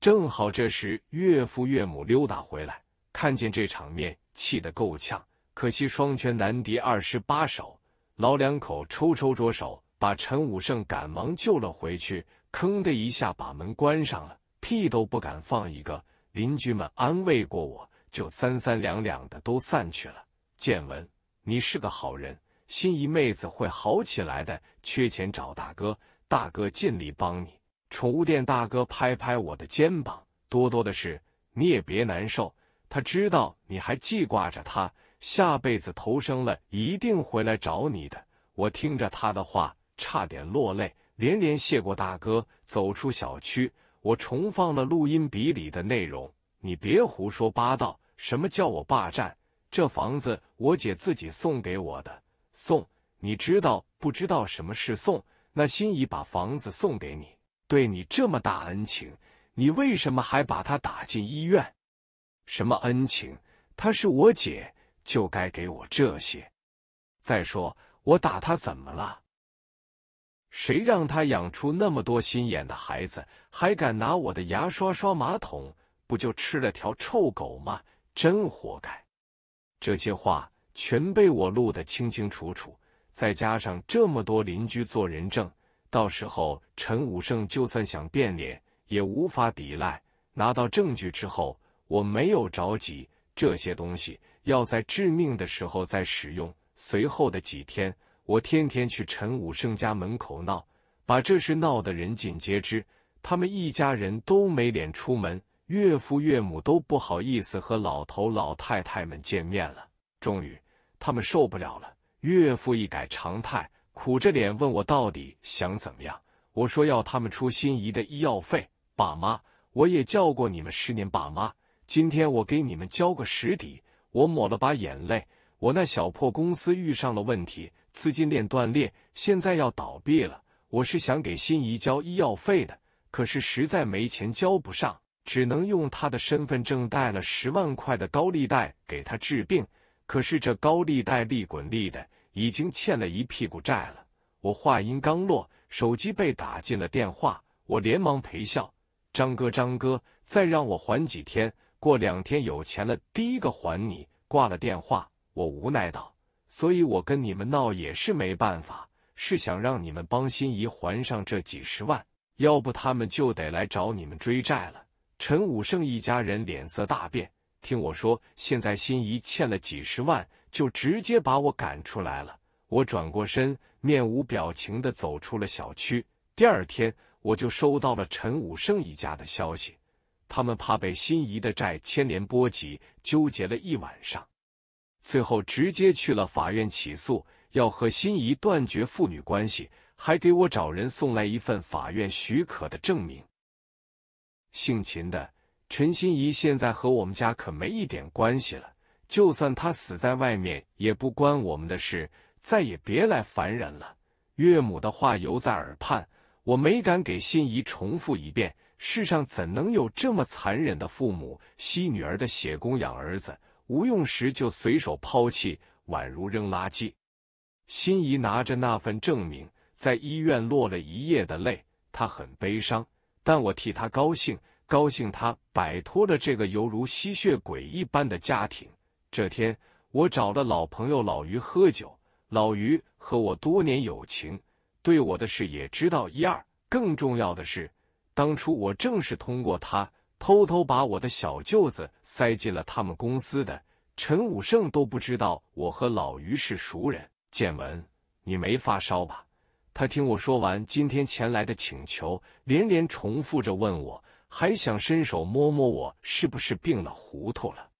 正好这时岳父岳母溜达回来，看见这场面，气得够呛。可惜双拳难敌二十八手，老两口抽抽着手，把陈武胜赶忙救了回去，吭的一下把门关上了，屁都不敢放一个。邻居们安慰过我。就三三两两的都散去了。建文，你是个好人，心仪妹子会好起来的。缺钱找大哥，大哥尽力帮你。宠物店大哥拍拍我的肩膀：“多多的事，你也别难受。”他知道你还记挂着他，下辈子投生了一定回来找你的。我听着他的话，差点落泪，连连谢过大哥。走出小区，我重放了录音笔里的内容。你别胡说八道！什么叫我霸占这房子？我姐自己送给我的，送你知道不知道什么是送？那心仪把房子送给你，对你这么大恩情，你为什么还把她打进医院？什么恩情？她是我姐，就该给我这些。再说我打她怎么了？谁让她养出那么多心眼的孩子，还敢拿我的牙刷刷马桶？不就吃了条臭狗吗？真活该！这些话全被我录得清清楚楚，再加上这么多邻居做人证，到时候陈武胜就算想变脸也无法抵赖。拿到证据之后，我没有着急，这些东西要在致命的时候再使用。随后的几天，我天天去陈武胜家门口闹，把这事闹得人尽皆知，他们一家人都没脸出门。岳父岳母都不好意思和老头老太太们见面了。终于，他们受不了了。岳父一改常态，苦着脸问我到底想怎么样。我说要他们出心仪的医药费。爸妈，我也叫过你们十年爸妈，今天我给你们交个实底。我抹了把眼泪，我那小破公司遇上了问题，资金链断裂，现在要倒闭了。我是想给心仪交医药费的，可是实在没钱交不上。只能用他的身份证贷了十万块的高利贷给他治病，可是这高利贷利滚利的，已经欠了一屁股债了。我话音刚落，手机被打进了电话，我连忙陪笑：“张哥，张哥，再让我还几天，过两天有钱了，第一个还你。”挂了电话，我无奈道：“所以我跟你们闹也是没办法，是想让你们帮心仪还上这几十万，要不他们就得来找你们追债了。”陈武胜一家人脸色大变，听我说，现在心仪欠了几十万，就直接把我赶出来了。我转过身，面无表情的走出了小区。第二天，我就收到了陈武胜一家的消息，他们怕被心仪的债牵连波及，纠结了一晚上，最后直接去了法院起诉，要和心仪断绝父女关系，还给我找人送来一份法院许可的证明。姓秦的陈心怡现在和我们家可没一点关系了。就算她死在外面，也不关我们的事。再也别来烦人了。岳母的话犹在耳畔，我没敢给心怡重复一遍。世上怎能有这么残忍的父母？吸女儿的血供养儿子，无用时就随手抛弃，宛如扔垃圾。心怡拿着那份证明，在医院落了一夜的泪，她很悲伤。但我替他高兴，高兴他摆脱了这个犹如吸血鬼一般的家庭。这天，我找了老朋友老于喝酒。老于和我多年友情，对我的事也知道一二。更重要的是，当初我正是通过他偷偷把我的小舅子塞进了他们公司的。陈武胜都不知道我和老于是熟人。建文，你没发烧吧？他听我说完今天前来的请求，连连重复着问我，还想伸手摸摸我是不是病了、糊涂了？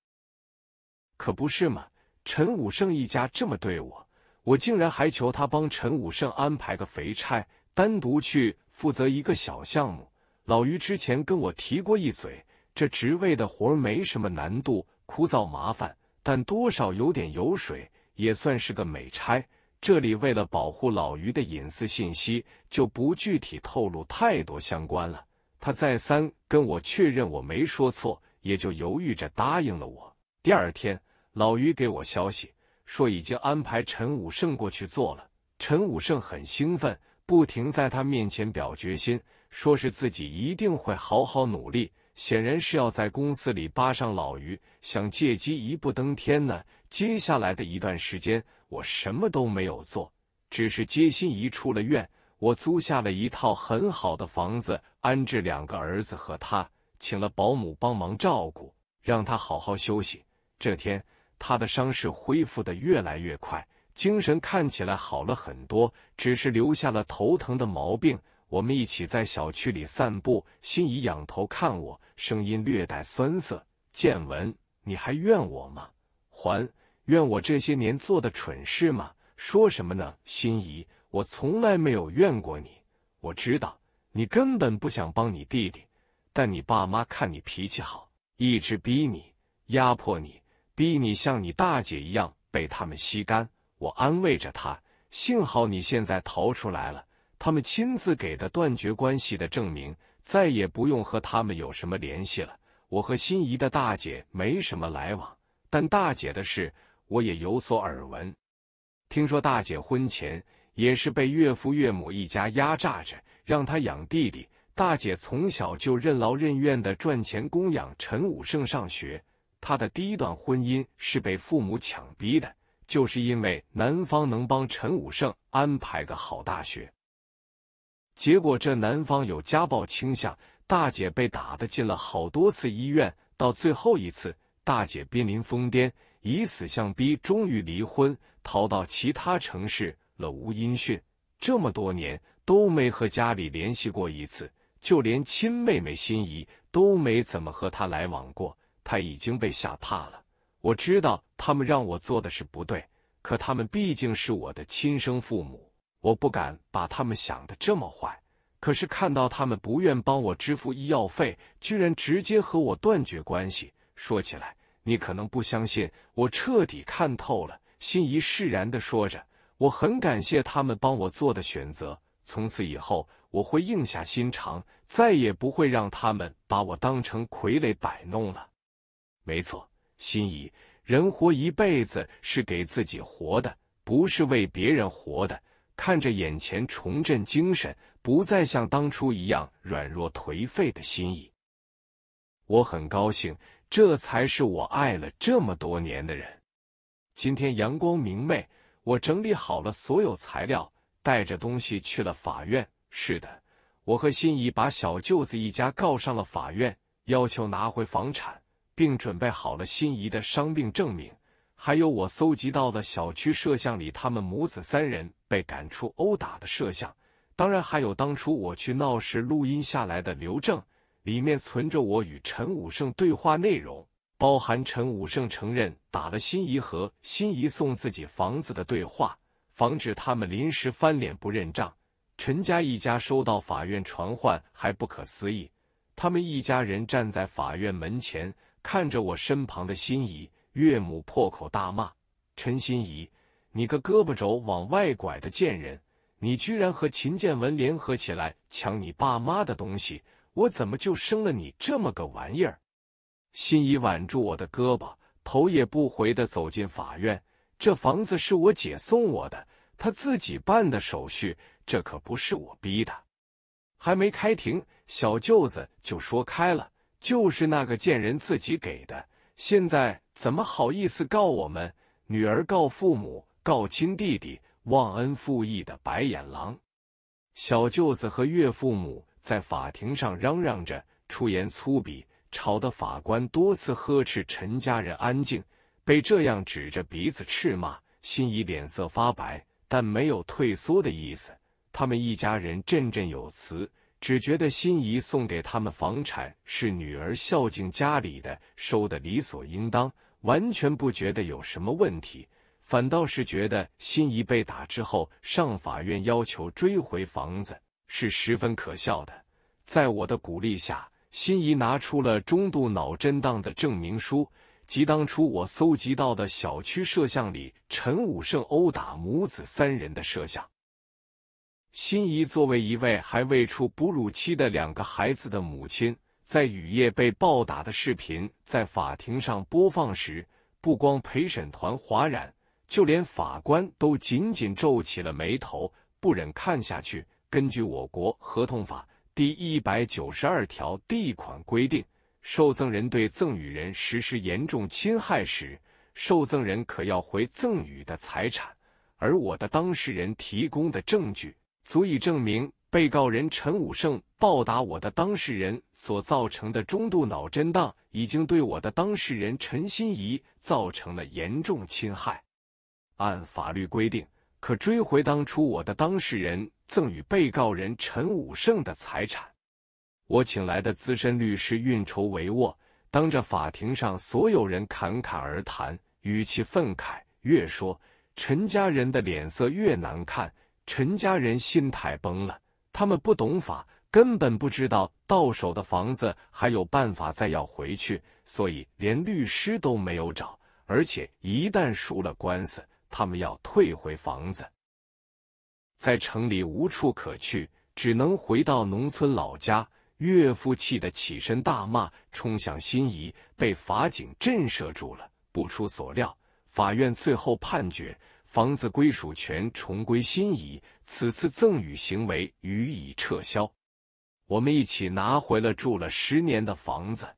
可不是嘛！陈武胜一家这么对我，我竟然还求他帮陈武胜安排个肥差，单独去负责一个小项目。老于之前跟我提过一嘴，这职位的活没什么难度，枯燥麻烦，但多少有点油水，也算是个美差。这里为了保护老于的隐私信息，就不具体透露太多相关了。他再三跟我确认我没说错，也就犹豫着答应了我。第二天，老于给我消息说已经安排陈武胜过去做了。陈武胜很兴奋，不停在他面前表决心，说是自己一定会好好努力。显然是要在公司里巴上老余，想借机一步登天呢。接下来的一段时间，我什么都没有做，只是接心仪出了院，我租下了一套很好的房子，安置两个儿子和他，请了保姆帮忙照顾，让他好好休息。这天，他的伤势恢复的越来越快，精神看起来好了很多，只是留下了头疼的毛病。我们一起在小区里散步，心仪仰头看我，声音略带酸涩：“见闻，你还怨我吗？还怨我这些年做的蠢事吗？说什么呢，心仪，我从来没有怨过你。我知道你根本不想帮你弟弟，但你爸妈看你脾气好，一直逼你、压迫你，逼你像你大姐一样被他们吸干。”我安慰着她：“幸好你现在逃出来了。”他们亲自给的断绝关系的证明，再也不用和他们有什么联系了。我和心仪的大姐没什么来往，但大姐的事我也有所耳闻。听说大姐婚前也是被岳父岳母一家压榨着，让她养弟弟。大姐从小就任劳任怨的赚钱供养陈武胜上学。她的第一段婚姻是被父母强逼的，就是因为男方能帮陈武胜安排个好大学。结果这男方有家暴倾向，大姐被打的进了好多次医院，到最后一次，大姐濒临疯癫，以死相逼，终于离婚，逃到其他城市了，无音讯，这么多年都没和家里联系过一次，就连亲妹妹心仪都没怎么和她来往过，她已经被吓怕了。我知道他们让我做的是不对，可他们毕竟是我的亲生父母。我不敢把他们想的这么坏，可是看到他们不愿帮我支付医药费，居然直接和我断绝关系。说起来，你可能不相信，我彻底看透了。心仪释然的说着：“我很感谢他们帮我做的选择，从此以后我会硬下心肠，再也不会让他们把我当成傀儡摆弄了。”没错，心仪，人活一辈子是给自己活的，不是为别人活的。看着眼前重振精神，不再像当初一样软弱颓废的心怡，我很高兴，这才是我爱了这么多年的人。今天阳光明媚，我整理好了所有材料，带着东西去了法院。是的，我和心怡把小舅子一家告上了法院，要求拿回房产，并准备好了心仪的伤病证明。还有我搜集到的小区摄像里，他们母子三人被赶出、殴打的摄像；当然还有当初我去闹事录音下来的刘正，里面存着我与陈武胜对话内容，包含陈武胜承认打了心仪和心仪送自己房子的对话，防止他们临时翻脸不认账。陈家一家收到法院传唤还不可思议，他们一家人站在法院门前看着我身旁的心仪。岳母破口大骂：“陈心怡，你个胳膊肘往外拐的贱人！你居然和秦建文联合起来抢你爸妈的东西！我怎么就生了你这么个玩意儿？”心怡挽住我的胳膊，头也不回地走进法院。这房子是我姐送我的，她自己办的手续，这可不是我逼的。还没开庭，小舅子就说开了，就是那个贱人自己给的。现在。怎么好意思告我们女儿？告父母，告亲弟弟，忘恩负义的白眼狼！小舅子和岳父母在法庭上嚷嚷着，出言粗鄙，吵得法官多次呵斥陈家人安静。被这样指着鼻子斥骂，心仪脸色发白，但没有退缩的意思。他们一家人振振有词，只觉得心仪送给他们房产是女儿孝敬家里的，收的理所应当。完全不觉得有什么问题，反倒是觉得心仪被打之后上法院要求追回房子是十分可笑的。在我的鼓励下，心仪拿出了中度脑震荡的证明书及当初我搜集到的小区摄像里陈武胜殴打母子三人的摄像。心仪作为一位还未出哺乳期的两个孩子的母亲。在雨夜被暴打的视频在法庭上播放时，不光陪审团哗然，就连法官都紧紧皱起了眉头，不忍看下去。根据我国合同法第一百九十二条第一款规定，受赠人对赠与人实施严重侵害时，受赠人可要回赠与的财产。而我的当事人提供的证据足以证明。被告人陈武胜暴打我的当事人所造成的中度脑震荡，已经对我的当事人陈心怡造成了严重侵害。按法律规定，可追回当初我的当事人赠与被告人陈武胜的财产。我请来的资深律师运筹帷幄，当着法庭上所有人侃侃而谈，语气愤慨，越说陈家人的脸色越难看，陈家人心态崩了。他们不懂法，根本不知道到手的房子还有办法再要回去，所以连律师都没有找。而且一旦输了官司，他们要退回房子，在城里无处可去，只能回到农村老家。岳父气得起身大骂，冲向心仪，被法警震慑住了。不出所料，法院最后判决。房子归属权重归心仪，此次赠与行为予以撤销。我们一起拿回了住了十年的房子。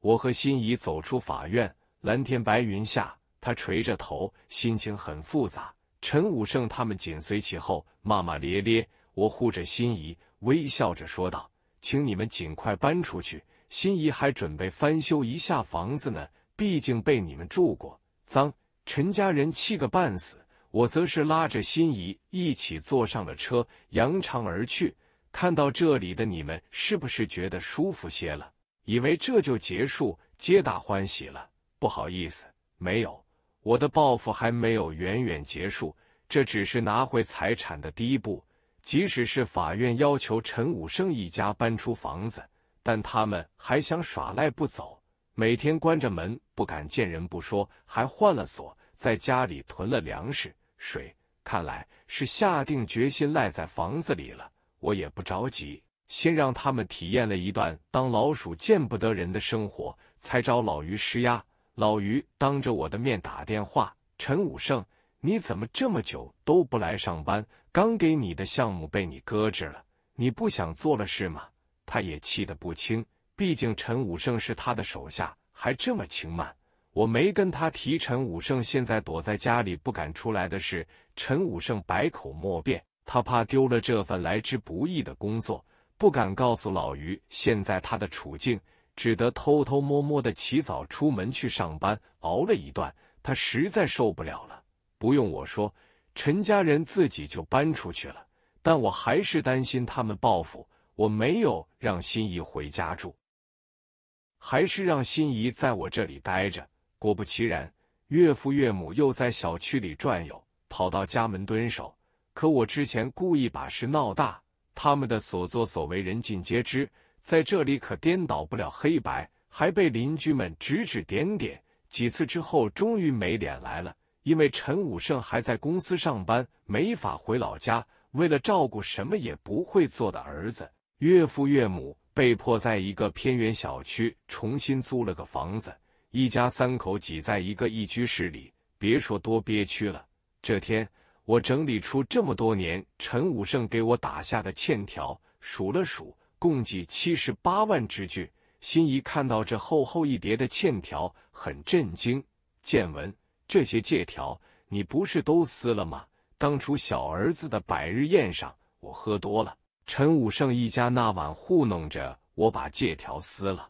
我和心仪走出法院，蓝天白云下，他垂着头，心情很复杂。陈武胜他们紧随其后，骂骂咧咧。我护着心仪，微笑着说道：“请你们尽快搬出去。心仪还准备翻修一下房子呢，毕竟被你们住过，脏。”陈家人气个半死，我则是拉着心仪一起坐上了车，扬长而去。看到这里的你们，是不是觉得舒服些了？以为这就结束，皆大欢喜了？不好意思，没有，我的报复还没有远远结束，这只是拿回财产的第一步。即使是法院要求陈武生一家搬出房子，但他们还想耍赖不走，每天关着门不敢见人，不说还换了锁。在家里囤了粮食、水，看来是下定决心赖在房子里了。我也不着急，先让他们体验了一段当老鼠见不得人的生活，才找老于施压。老于当着我的面打电话：“陈武胜，你怎么这么久都不来上班？刚给你的项目被你搁置了，你不想做了是吗？”他也气得不轻，毕竟陈武胜是他的手下，还这么轻慢。我没跟他提陈武胜现在躲在家里不敢出来的事，陈武胜百口莫辩，他怕丢了这份来之不易的工作，不敢告诉老于现在他的处境，只得偷偷摸摸的起早出门去上班。熬了一段，他实在受不了了。不用我说，陈家人自己就搬出去了。但我还是担心他们报复，我没有让心仪回家住，还是让心仪在我这里待着。果不其然，岳父岳母又在小区里转悠，跑到家门蹲守。可我之前故意把事闹大，他们的所作所为人尽皆知，在这里可颠倒不了黑白，还被邻居们指指点点。几次之后，终于没脸来了。因为陈武胜还在公司上班，没法回老家。为了照顾什么也不会做的儿子，岳父岳母被迫在一个偏远小区重新租了个房子。一家三口挤在一个一居室里，别说多憋屈了。这天，我整理出这么多年陈武胜给我打下的欠条，数了数，共计七十八万之巨。心仪看到这厚厚一叠的欠条，很震惊。建文，这些借条你不是都撕了吗？当初小儿子的百日宴上，我喝多了，陈武胜一家那晚糊弄着我把借条撕了。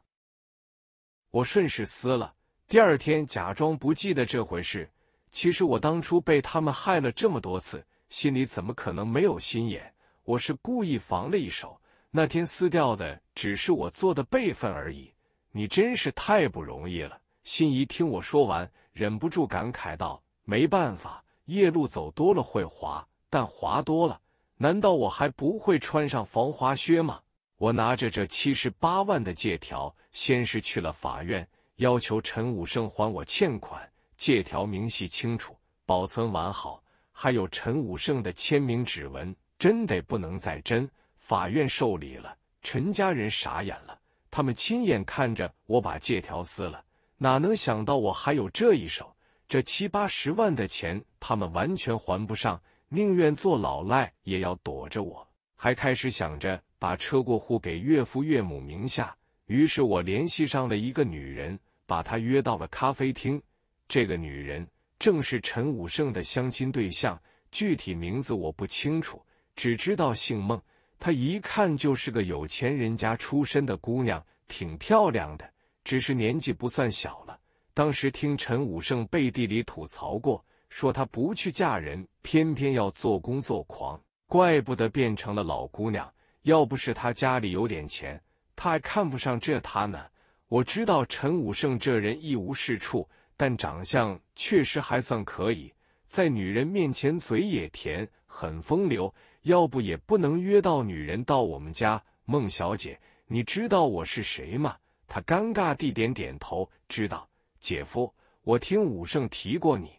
我顺势撕了，第二天假装不记得这回事。其实我当初被他们害了这么多次，心里怎么可能没有心眼？我是故意防了一手，那天撕掉的只是我做的备份而已。你真是太不容易了，心仪。听我说完，忍不住感慨道：“没办法，夜路走多了会滑，但滑多了，难道我还不会穿上防滑靴吗？”我拿着这七十八万的借条，先是去了法院，要求陈武胜还我欠款。借条明细清楚，保存完好，还有陈武胜的签名、指纹，真得不能再真。法院受理了，陈家人傻眼了，他们亲眼看着我把借条撕了，哪能想到我还有这一手？这七八十万的钱，他们完全还不上，宁愿做老赖也要躲着我，还开始想着。把车过户给岳父岳母名下，于是我联系上了一个女人，把她约到了咖啡厅。这个女人正是陈武胜的相亲对象，具体名字我不清楚，只知道姓孟。她一看就是个有钱人家出身的姑娘，挺漂亮的，只是年纪不算小了。当时听陈武胜背地里吐槽过，说她不去嫁人，偏偏要做工作狂，怪不得变成了老姑娘。要不是他家里有点钱，他还看不上这他呢。我知道陈武胜这人一无是处，但长相确实还算可以，在女人面前嘴也甜，很风流，要不也不能约到女人到我们家。孟小姐，你知道我是谁吗？他尴尬地点点头，知道。姐夫，我听武胜提过你。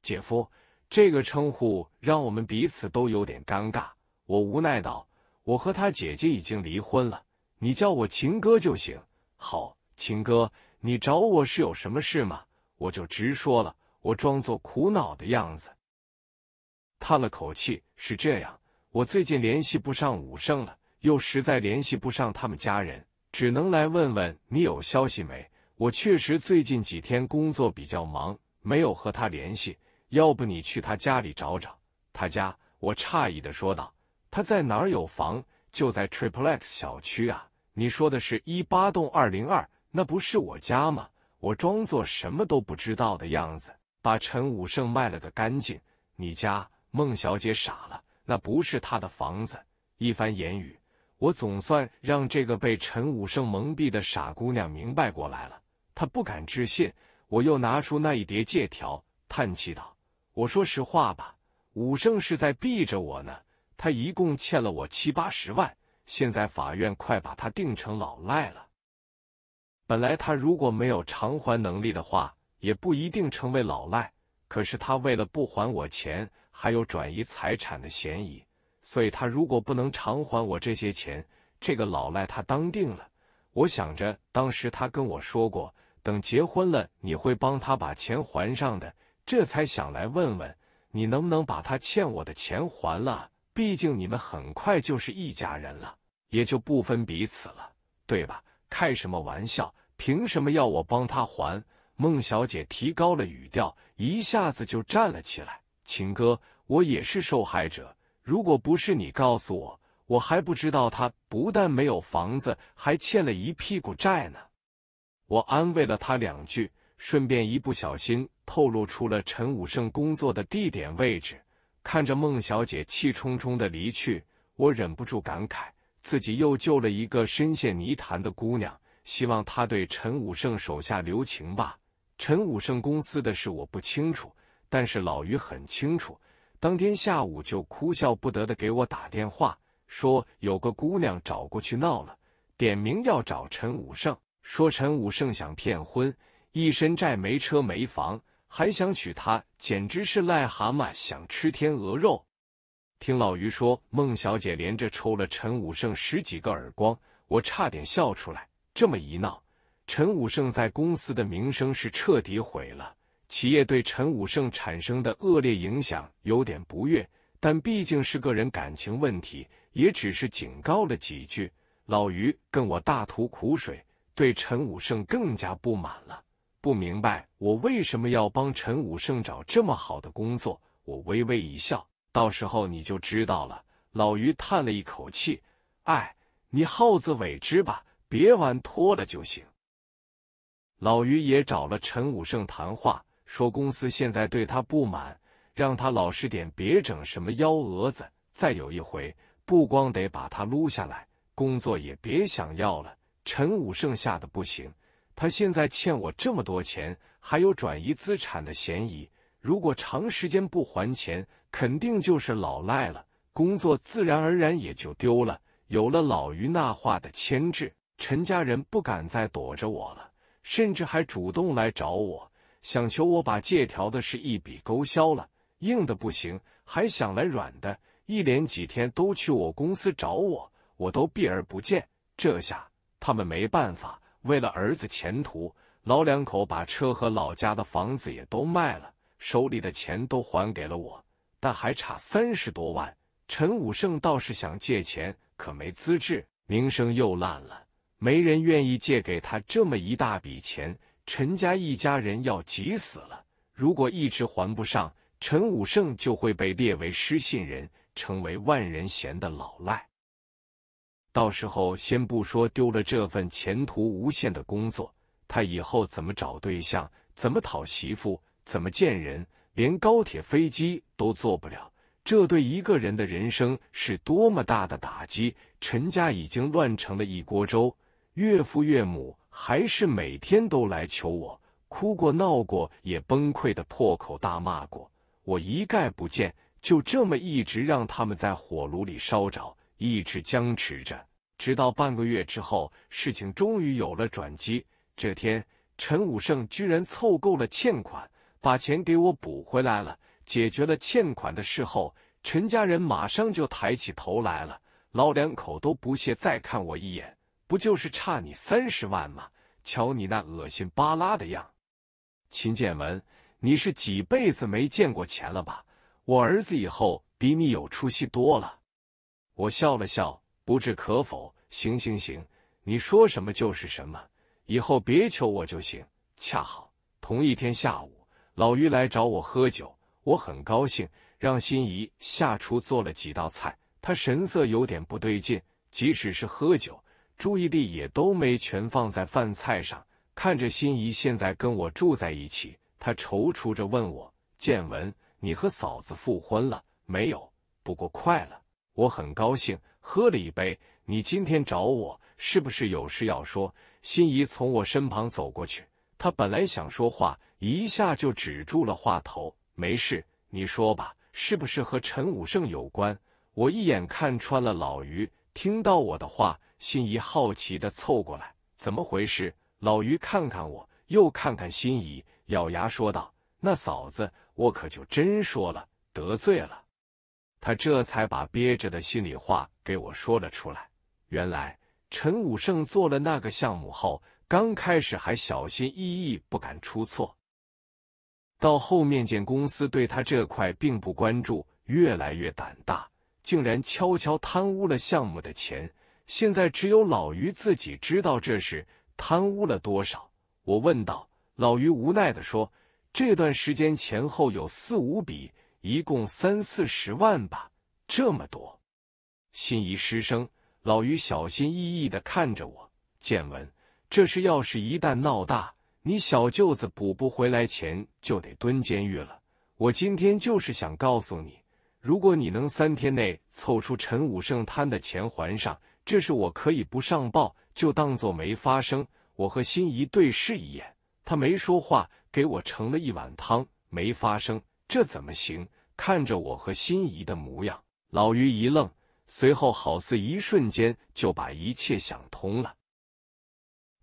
姐夫这个称呼让我们彼此都有点尴尬。我无奈道。我和他姐姐已经离婚了，你叫我秦哥就行。好，秦哥，你找我是有什么事吗？我就直说了。我装作苦恼的样子，叹了口气。是这样，我最近联系不上武胜了，又实在联系不上他们家人，只能来问问你有消息没。我确实最近几天工作比较忙，没有和他联系。要不你去他家里找找？他家？我诧异的说道。他在哪儿有房？就在 Triple X 小区啊！你说的是一八栋二零二，那不是我家吗？我装作什么都不知道的样子，把陈武胜卖了个干净。你家孟小姐傻了，那不是她的房子。一番言语，我总算让这个被陈武胜蒙蔽的傻姑娘明白过来了。她不敢置信，我又拿出那一叠借条，叹气道：“我说实话吧，武胜是在避着我呢。”他一共欠了我七八十万，现在法院快把他定成老赖了。本来他如果没有偿还能力的话，也不一定成为老赖。可是他为了不还我钱，还有转移财产的嫌疑，所以他如果不能偿还我这些钱，这个老赖他当定了。我想着当时他跟我说过，等结婚了你会帮他把钱还上的，这才想来问问你能不能把他欠我的钱还了。毕竟你们很快就是一家人了，也就不分彼此了，对吧？开什么玩笑？凭什么要我帮他还？孟小姐提高了语调，一下子就站了起来。秦哥，我也是受害者，如果不是你告诉我，我还不知道他不但没有房子，还欠了一屁股债呢。我安慰了他两句，顺便一不小心透露出了陈武胜工作的地点位置。看着孟小姐气冲冲的离去，我忍不住感慨，自己又救了一个深陷泥潭的姑娘。希望她对陈武胜手下留情吧。陈武胜公司的事我不清楚，但是老于很清楚。当天下午就哭笑不得的给我打电话，说有个姑娘找过去闹了，点名要找陈武胜，说陈武胜想骗婚，一身债，没车没房。还想娶她，简直是癞蛤蟆想吃天鹅肉。听老于说，孟小姐连着抽了陈武胜十几个耳光，我差点笑出来。这么一闹，陈武胜在公司的名声是彻底毁了。企业对陈武胜产生的恶劣影响有点不悦，但毕竟是个人感情问题，也只是警告了几句。老于跟我大吐苦水，对陈武胜更加不满了。不明白我为什么要帮陈武胜找这么好的工作？我微微一笑，到时候你就知道了。老于叹了一口气：“哎，你好自为之吧，别玩脱了就行。”老于也找了陈武胜谈话，说公司现在对他不满，让他老实点，别整什么幺蛾子。再有一回，不光得把他撸下来，工作也别想要了。陈武胜吓得不行。他现在欠我这么多钱，还有转移资产的嫌疑。如果长时间不还钱，肯定就是老赖了，工作自然而然也就丢了。有了老于那话的牵制，陈家人不敢再躲着我了，甚至还主动来找我，想求我把借条的事一笔勾销了。硬的不行，还想来软的，一连几天都去我公司找我，我都避而不见。这下他们没办法。为了儿子前途，老两口把车和老家的房子也都卖了，手里的钱都还给了我，但还差三十多万。陈武胜倒是想借钱，可没资质，名声又烂了，没人愿意借给他这么一大笔钱。陈家一家人要急死了，如果一直还不上，陈武胜就会被列为失信人，成为万人嫌的老赖。到时候先不说丢了这份前途无限的工作，他以后怎么找对象，怎么讨媳妇，怎么见人，连高铁飞机都坐不了，这对一个人的人生是多么大的打击！陈家已经乱成了一锅粥，岳父岳母还是每天都来求我，哭过、闹过，也崩溃的破口大骂过，我一概不见，就这么一直让他们在火炉里烧着，一直僵持着。直到半个月之后，事情终于有了转机。这天，陈武胜居然凑够了欠款，把钱给我补回来了。解决了欠款的事后，陈家人马上就抬起头来了，老两口都不屑再看我一眼。不就是差你三十万吗？瞧你那恶心巴拉的样！秦建文，你是几辈子没见过钱了吧？我儿子以后比你有出息多了。我笑了笑。不置可否，行行行，你说什么就是什么，以后别求我就行。恰好同一天下午，老于来找我喝酒，我很高兴，让心仪下厨做了几道菜。他神色有点不对劲，即使是喝酒，注意力也都没全放在饭菜上。看着心仪现在跟我住在一起，他踌躇着问我：“建文，你和嫂子复婚了没有？不过快了，我很高兴。”喝了一杯，你今天找我是不是有事要说？心仪从我身旁走过去，他本来想说话，一下就止住了话头。没事，你说吧，是不是和陈武胜有关？我一眼看穿了老于。听到我的话，心仪好奇的凑过来，怎么回事？老于看看我，又看看心仪，咬牙说道：“那嫂子，我可就真说了，得罪了。”他这才把憋着的心里话给我说了出来。原来陈武胜做了那个项目后，刚开始还小心翼翼，不敢出错。到后面见公司对他这块并不关注，越来越胆大，竟然悄悄贪污了项目的钱。现在只有老于自己知道这事，贪污了多少？我问道。老于无奈的说：“这段时间前后有四五笔。”一共三四十万吧，这么多。心仪失声，老于小心翼翼的看着我。见闻，这事要是一旦闹大，你小舅子补不回来钱，就得蹲监狱了。我今天就是想告诉你，如果你能三天内凑出陈武胜摊的钱还上，这事我可以不上报，就当做没发生。我和心仪对视一眼，他没说话，给我盛了一碗汤。没发生。这怎么行？看着我和心仪的模样，老于一愣，随后好似一瞬间就把一切想通了。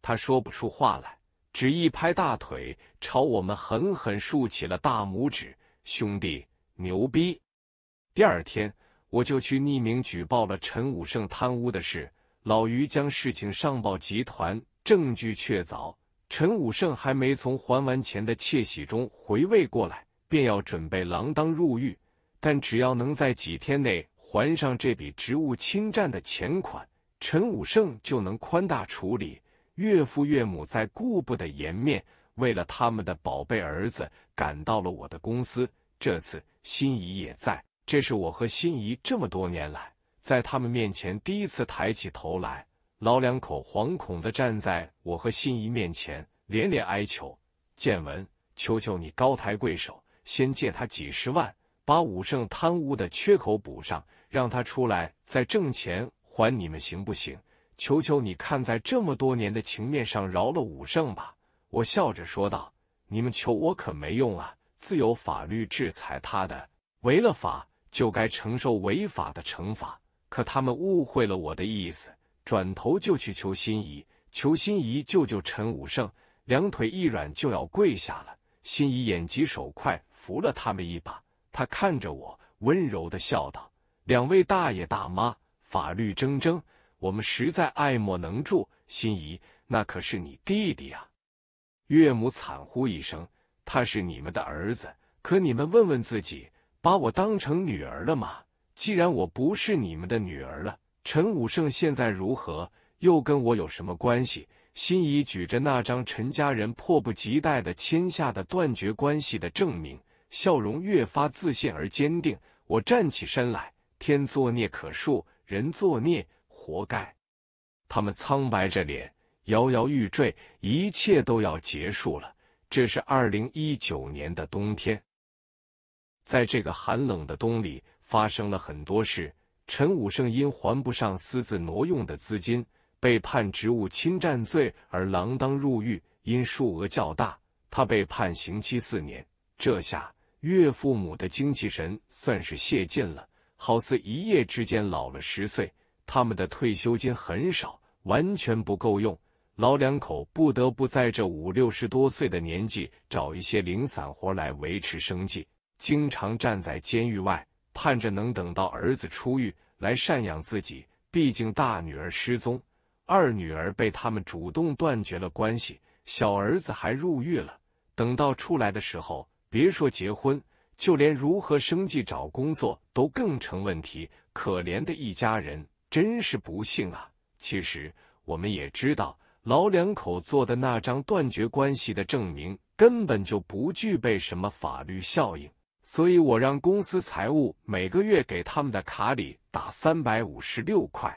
他说不出话来，只一拍大腿，朝我们狠狠竖起了大拇指：“兄弟，牛逼！”第二天，我就去匿名举报了陈武胜贪污的事。老于将事情上报集团，证据确凿。陈武胜还没从还完钱的窃喜中回味过来。便要准备锒铛入狱，但只要能在几天内还上这笔职务侵占的钱款，陈武胜就能宽大处理。岳父岳母在顾不得颜面，为了他们的宝贝儿子，赶到了我的公司。这次，心仪也在。这是我和心仪这么多年来，在他们面前第一次抬起头来。老两口惶恐的站在我和心仪面前，连连哀求：“建文，求求你高抬贵手。”先借他几十万，把武胜贪污的缺口补上，让他出来再挣钱还你们，行不行？求求你，看在这么多年的情面上，饶了武胜吧！我笑着说道：“你们求我可没用啊，自有法律制裁他的。违了法，就该承受违法的惩罚。”可他们误会了我的意思，转头就去求心仪，求心仪救救陈武胜，两腿一软就要跪下了。心仪眼疾手快扶了他们一把，他看着我，温柔的笑道：“两位大爷大妈，法律铮铮，我们实在爱莫能助。”心仪，那可是你弟弟啊！岳母惨呼一声：“他是你们的儿子，可你们问问自己，把我当成女儿了吗？既然我不是你们的女儿了，陈武胜现在如何，又跟我有什么关系？”心仪举着那张陈家人迫不及待的签下的断绝关系的证明，笑容越发自信而坚定。我站起身来，天作孽可恕，人作孽活该。他们苍白着脸，摇摇欲坠，一切都要结束了。这是二零一九年的冬天，在这个寒冷的冬里，发生了很多事。陈武胜因还不上私自挪用的资金。被判职务侵占罪而锒铛入狱，因数额较大，他被判刑期四年。这下岳父母的精气神算是泄尽了，好似一夜之间老了十岁。他们的退休金很少，完全不够用，老两口不得不在这五六十多岁的年纪找一些零散活来维持生计，经常站在监狱外，盼着能等到儿子出狱来赡养自己。毕竟大女儿失踪。二女儿被他们主动断绝了关系，小儿子还入狱了。等到出来的时候，别说结婚，就连如何生计、找工作都更成问题。可怜的一家人，真是不幸啊！其实我们也知道，老两口做的那张断绝关系的证明根本就不具备什么法律效应，所以我让公司财务每个月给他们的卡里打三百五十六块。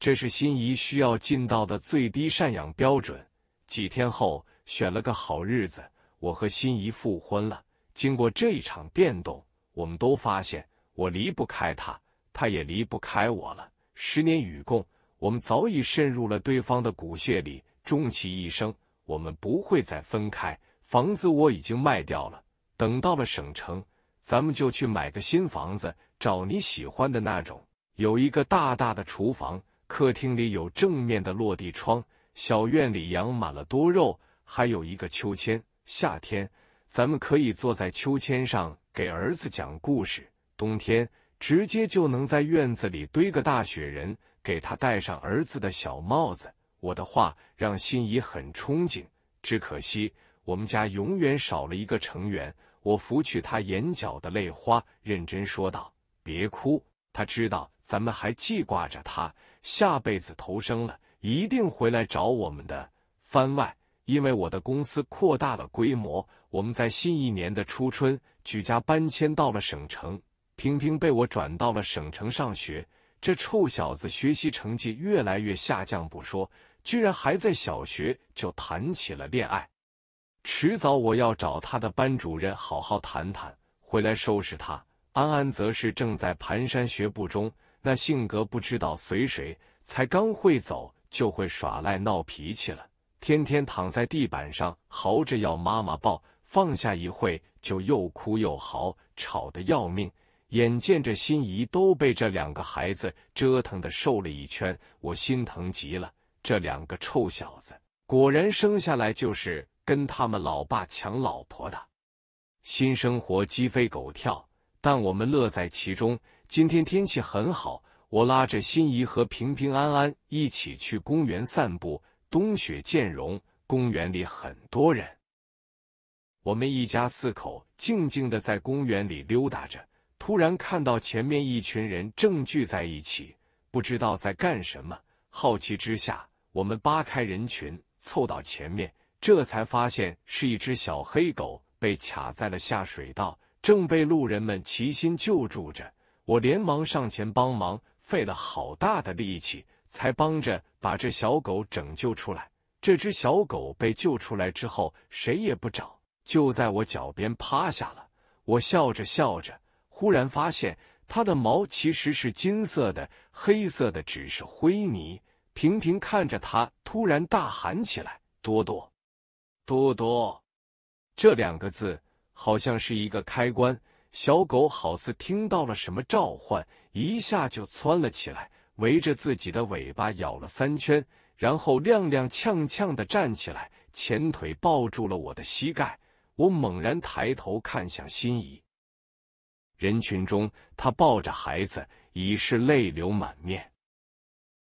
这是心仪需要尽到的最低赡养标准。几天后，选了个好日子，我和心仪复婚了。经过这一场变动，我们都发现我离不开他，他也离不开我了。十年与共，我们早已渗入了对方的骨血里。终其一生，我们不会再分开。房子我已经卖掉了，等到了省城，咱们就去买个新房子，找你喜欢的那种，有一个大大的厨房。客厅里有正面的落地窗，小院里养满了多肉，还有一个秋千。夏天，咱们可以坐在秋千上给儿子讲故事；冬天，直接就能在院子里堆个大雪人，给他戴上儿子的小帽子。我的话让心仪很憧憬，只可惜我们家永远少了一个成员。我拂去他眼角的泪花，认真说道：“别哭，他知道咱们还记挂着他。”下辈子投生了，一定回来找我们的番外。因为我的公司扩大了规模，我们在新一年的初春举家搬迁到了省城。平平被我转到了省城上学，这臭小子学习成绩越来越下降不说，居然还在小学就谈起了恋爱。迟早我要找他的班主任好好谈谈，回来收拾他。安安则是正在蹒跚学步中。那性格不知道随谁，才刚会走就会耍赖闹脾气了，天天躺在地板上嚎着要妈妈抱，放下一会就又哭又嚎，吵得要命。眼见着心仪都被这两个孩子折腾的瘦了一圈，我心疼极了。这两个臭小子果然生下来就是跟他们老爸抢老婆的，新生活鸡飞狗跳，但我们乐在其中。今天天气很好，我拉着心仪和平平安安一起去公园散步。冬雪渐融，公园里很多人。我们一家四口静静的在公园里溜达着，突然看到前面一群人正聚在一起，不知道在干什么。好奇之下，我们扒开人群，凑到前面，这才发现是一只小黑狗被卡在了下水道，正被路人们齐心救助着。我连忙上前帮忙，费了好大的力气，才帮着把这小狗拯救出来。这只小狗被救出来之后，谁也不找，就在我脚边趴下了。我笑着笑着，忽然发现它的毛其实是金色的，黑色的只是灰泥。平平看着它，突然大喊起来：“多多，多多！”这两个字好像是一个开关。小狗好似听到了什么召唤，一下就窜了起来，围着自己的尾巴咬了三圈，然后踉踉跄跄的站起来，前腿抱住了我的膝盖。我猛然抬头看向心仪，人群中，他抱着孩子，已是泪流满面。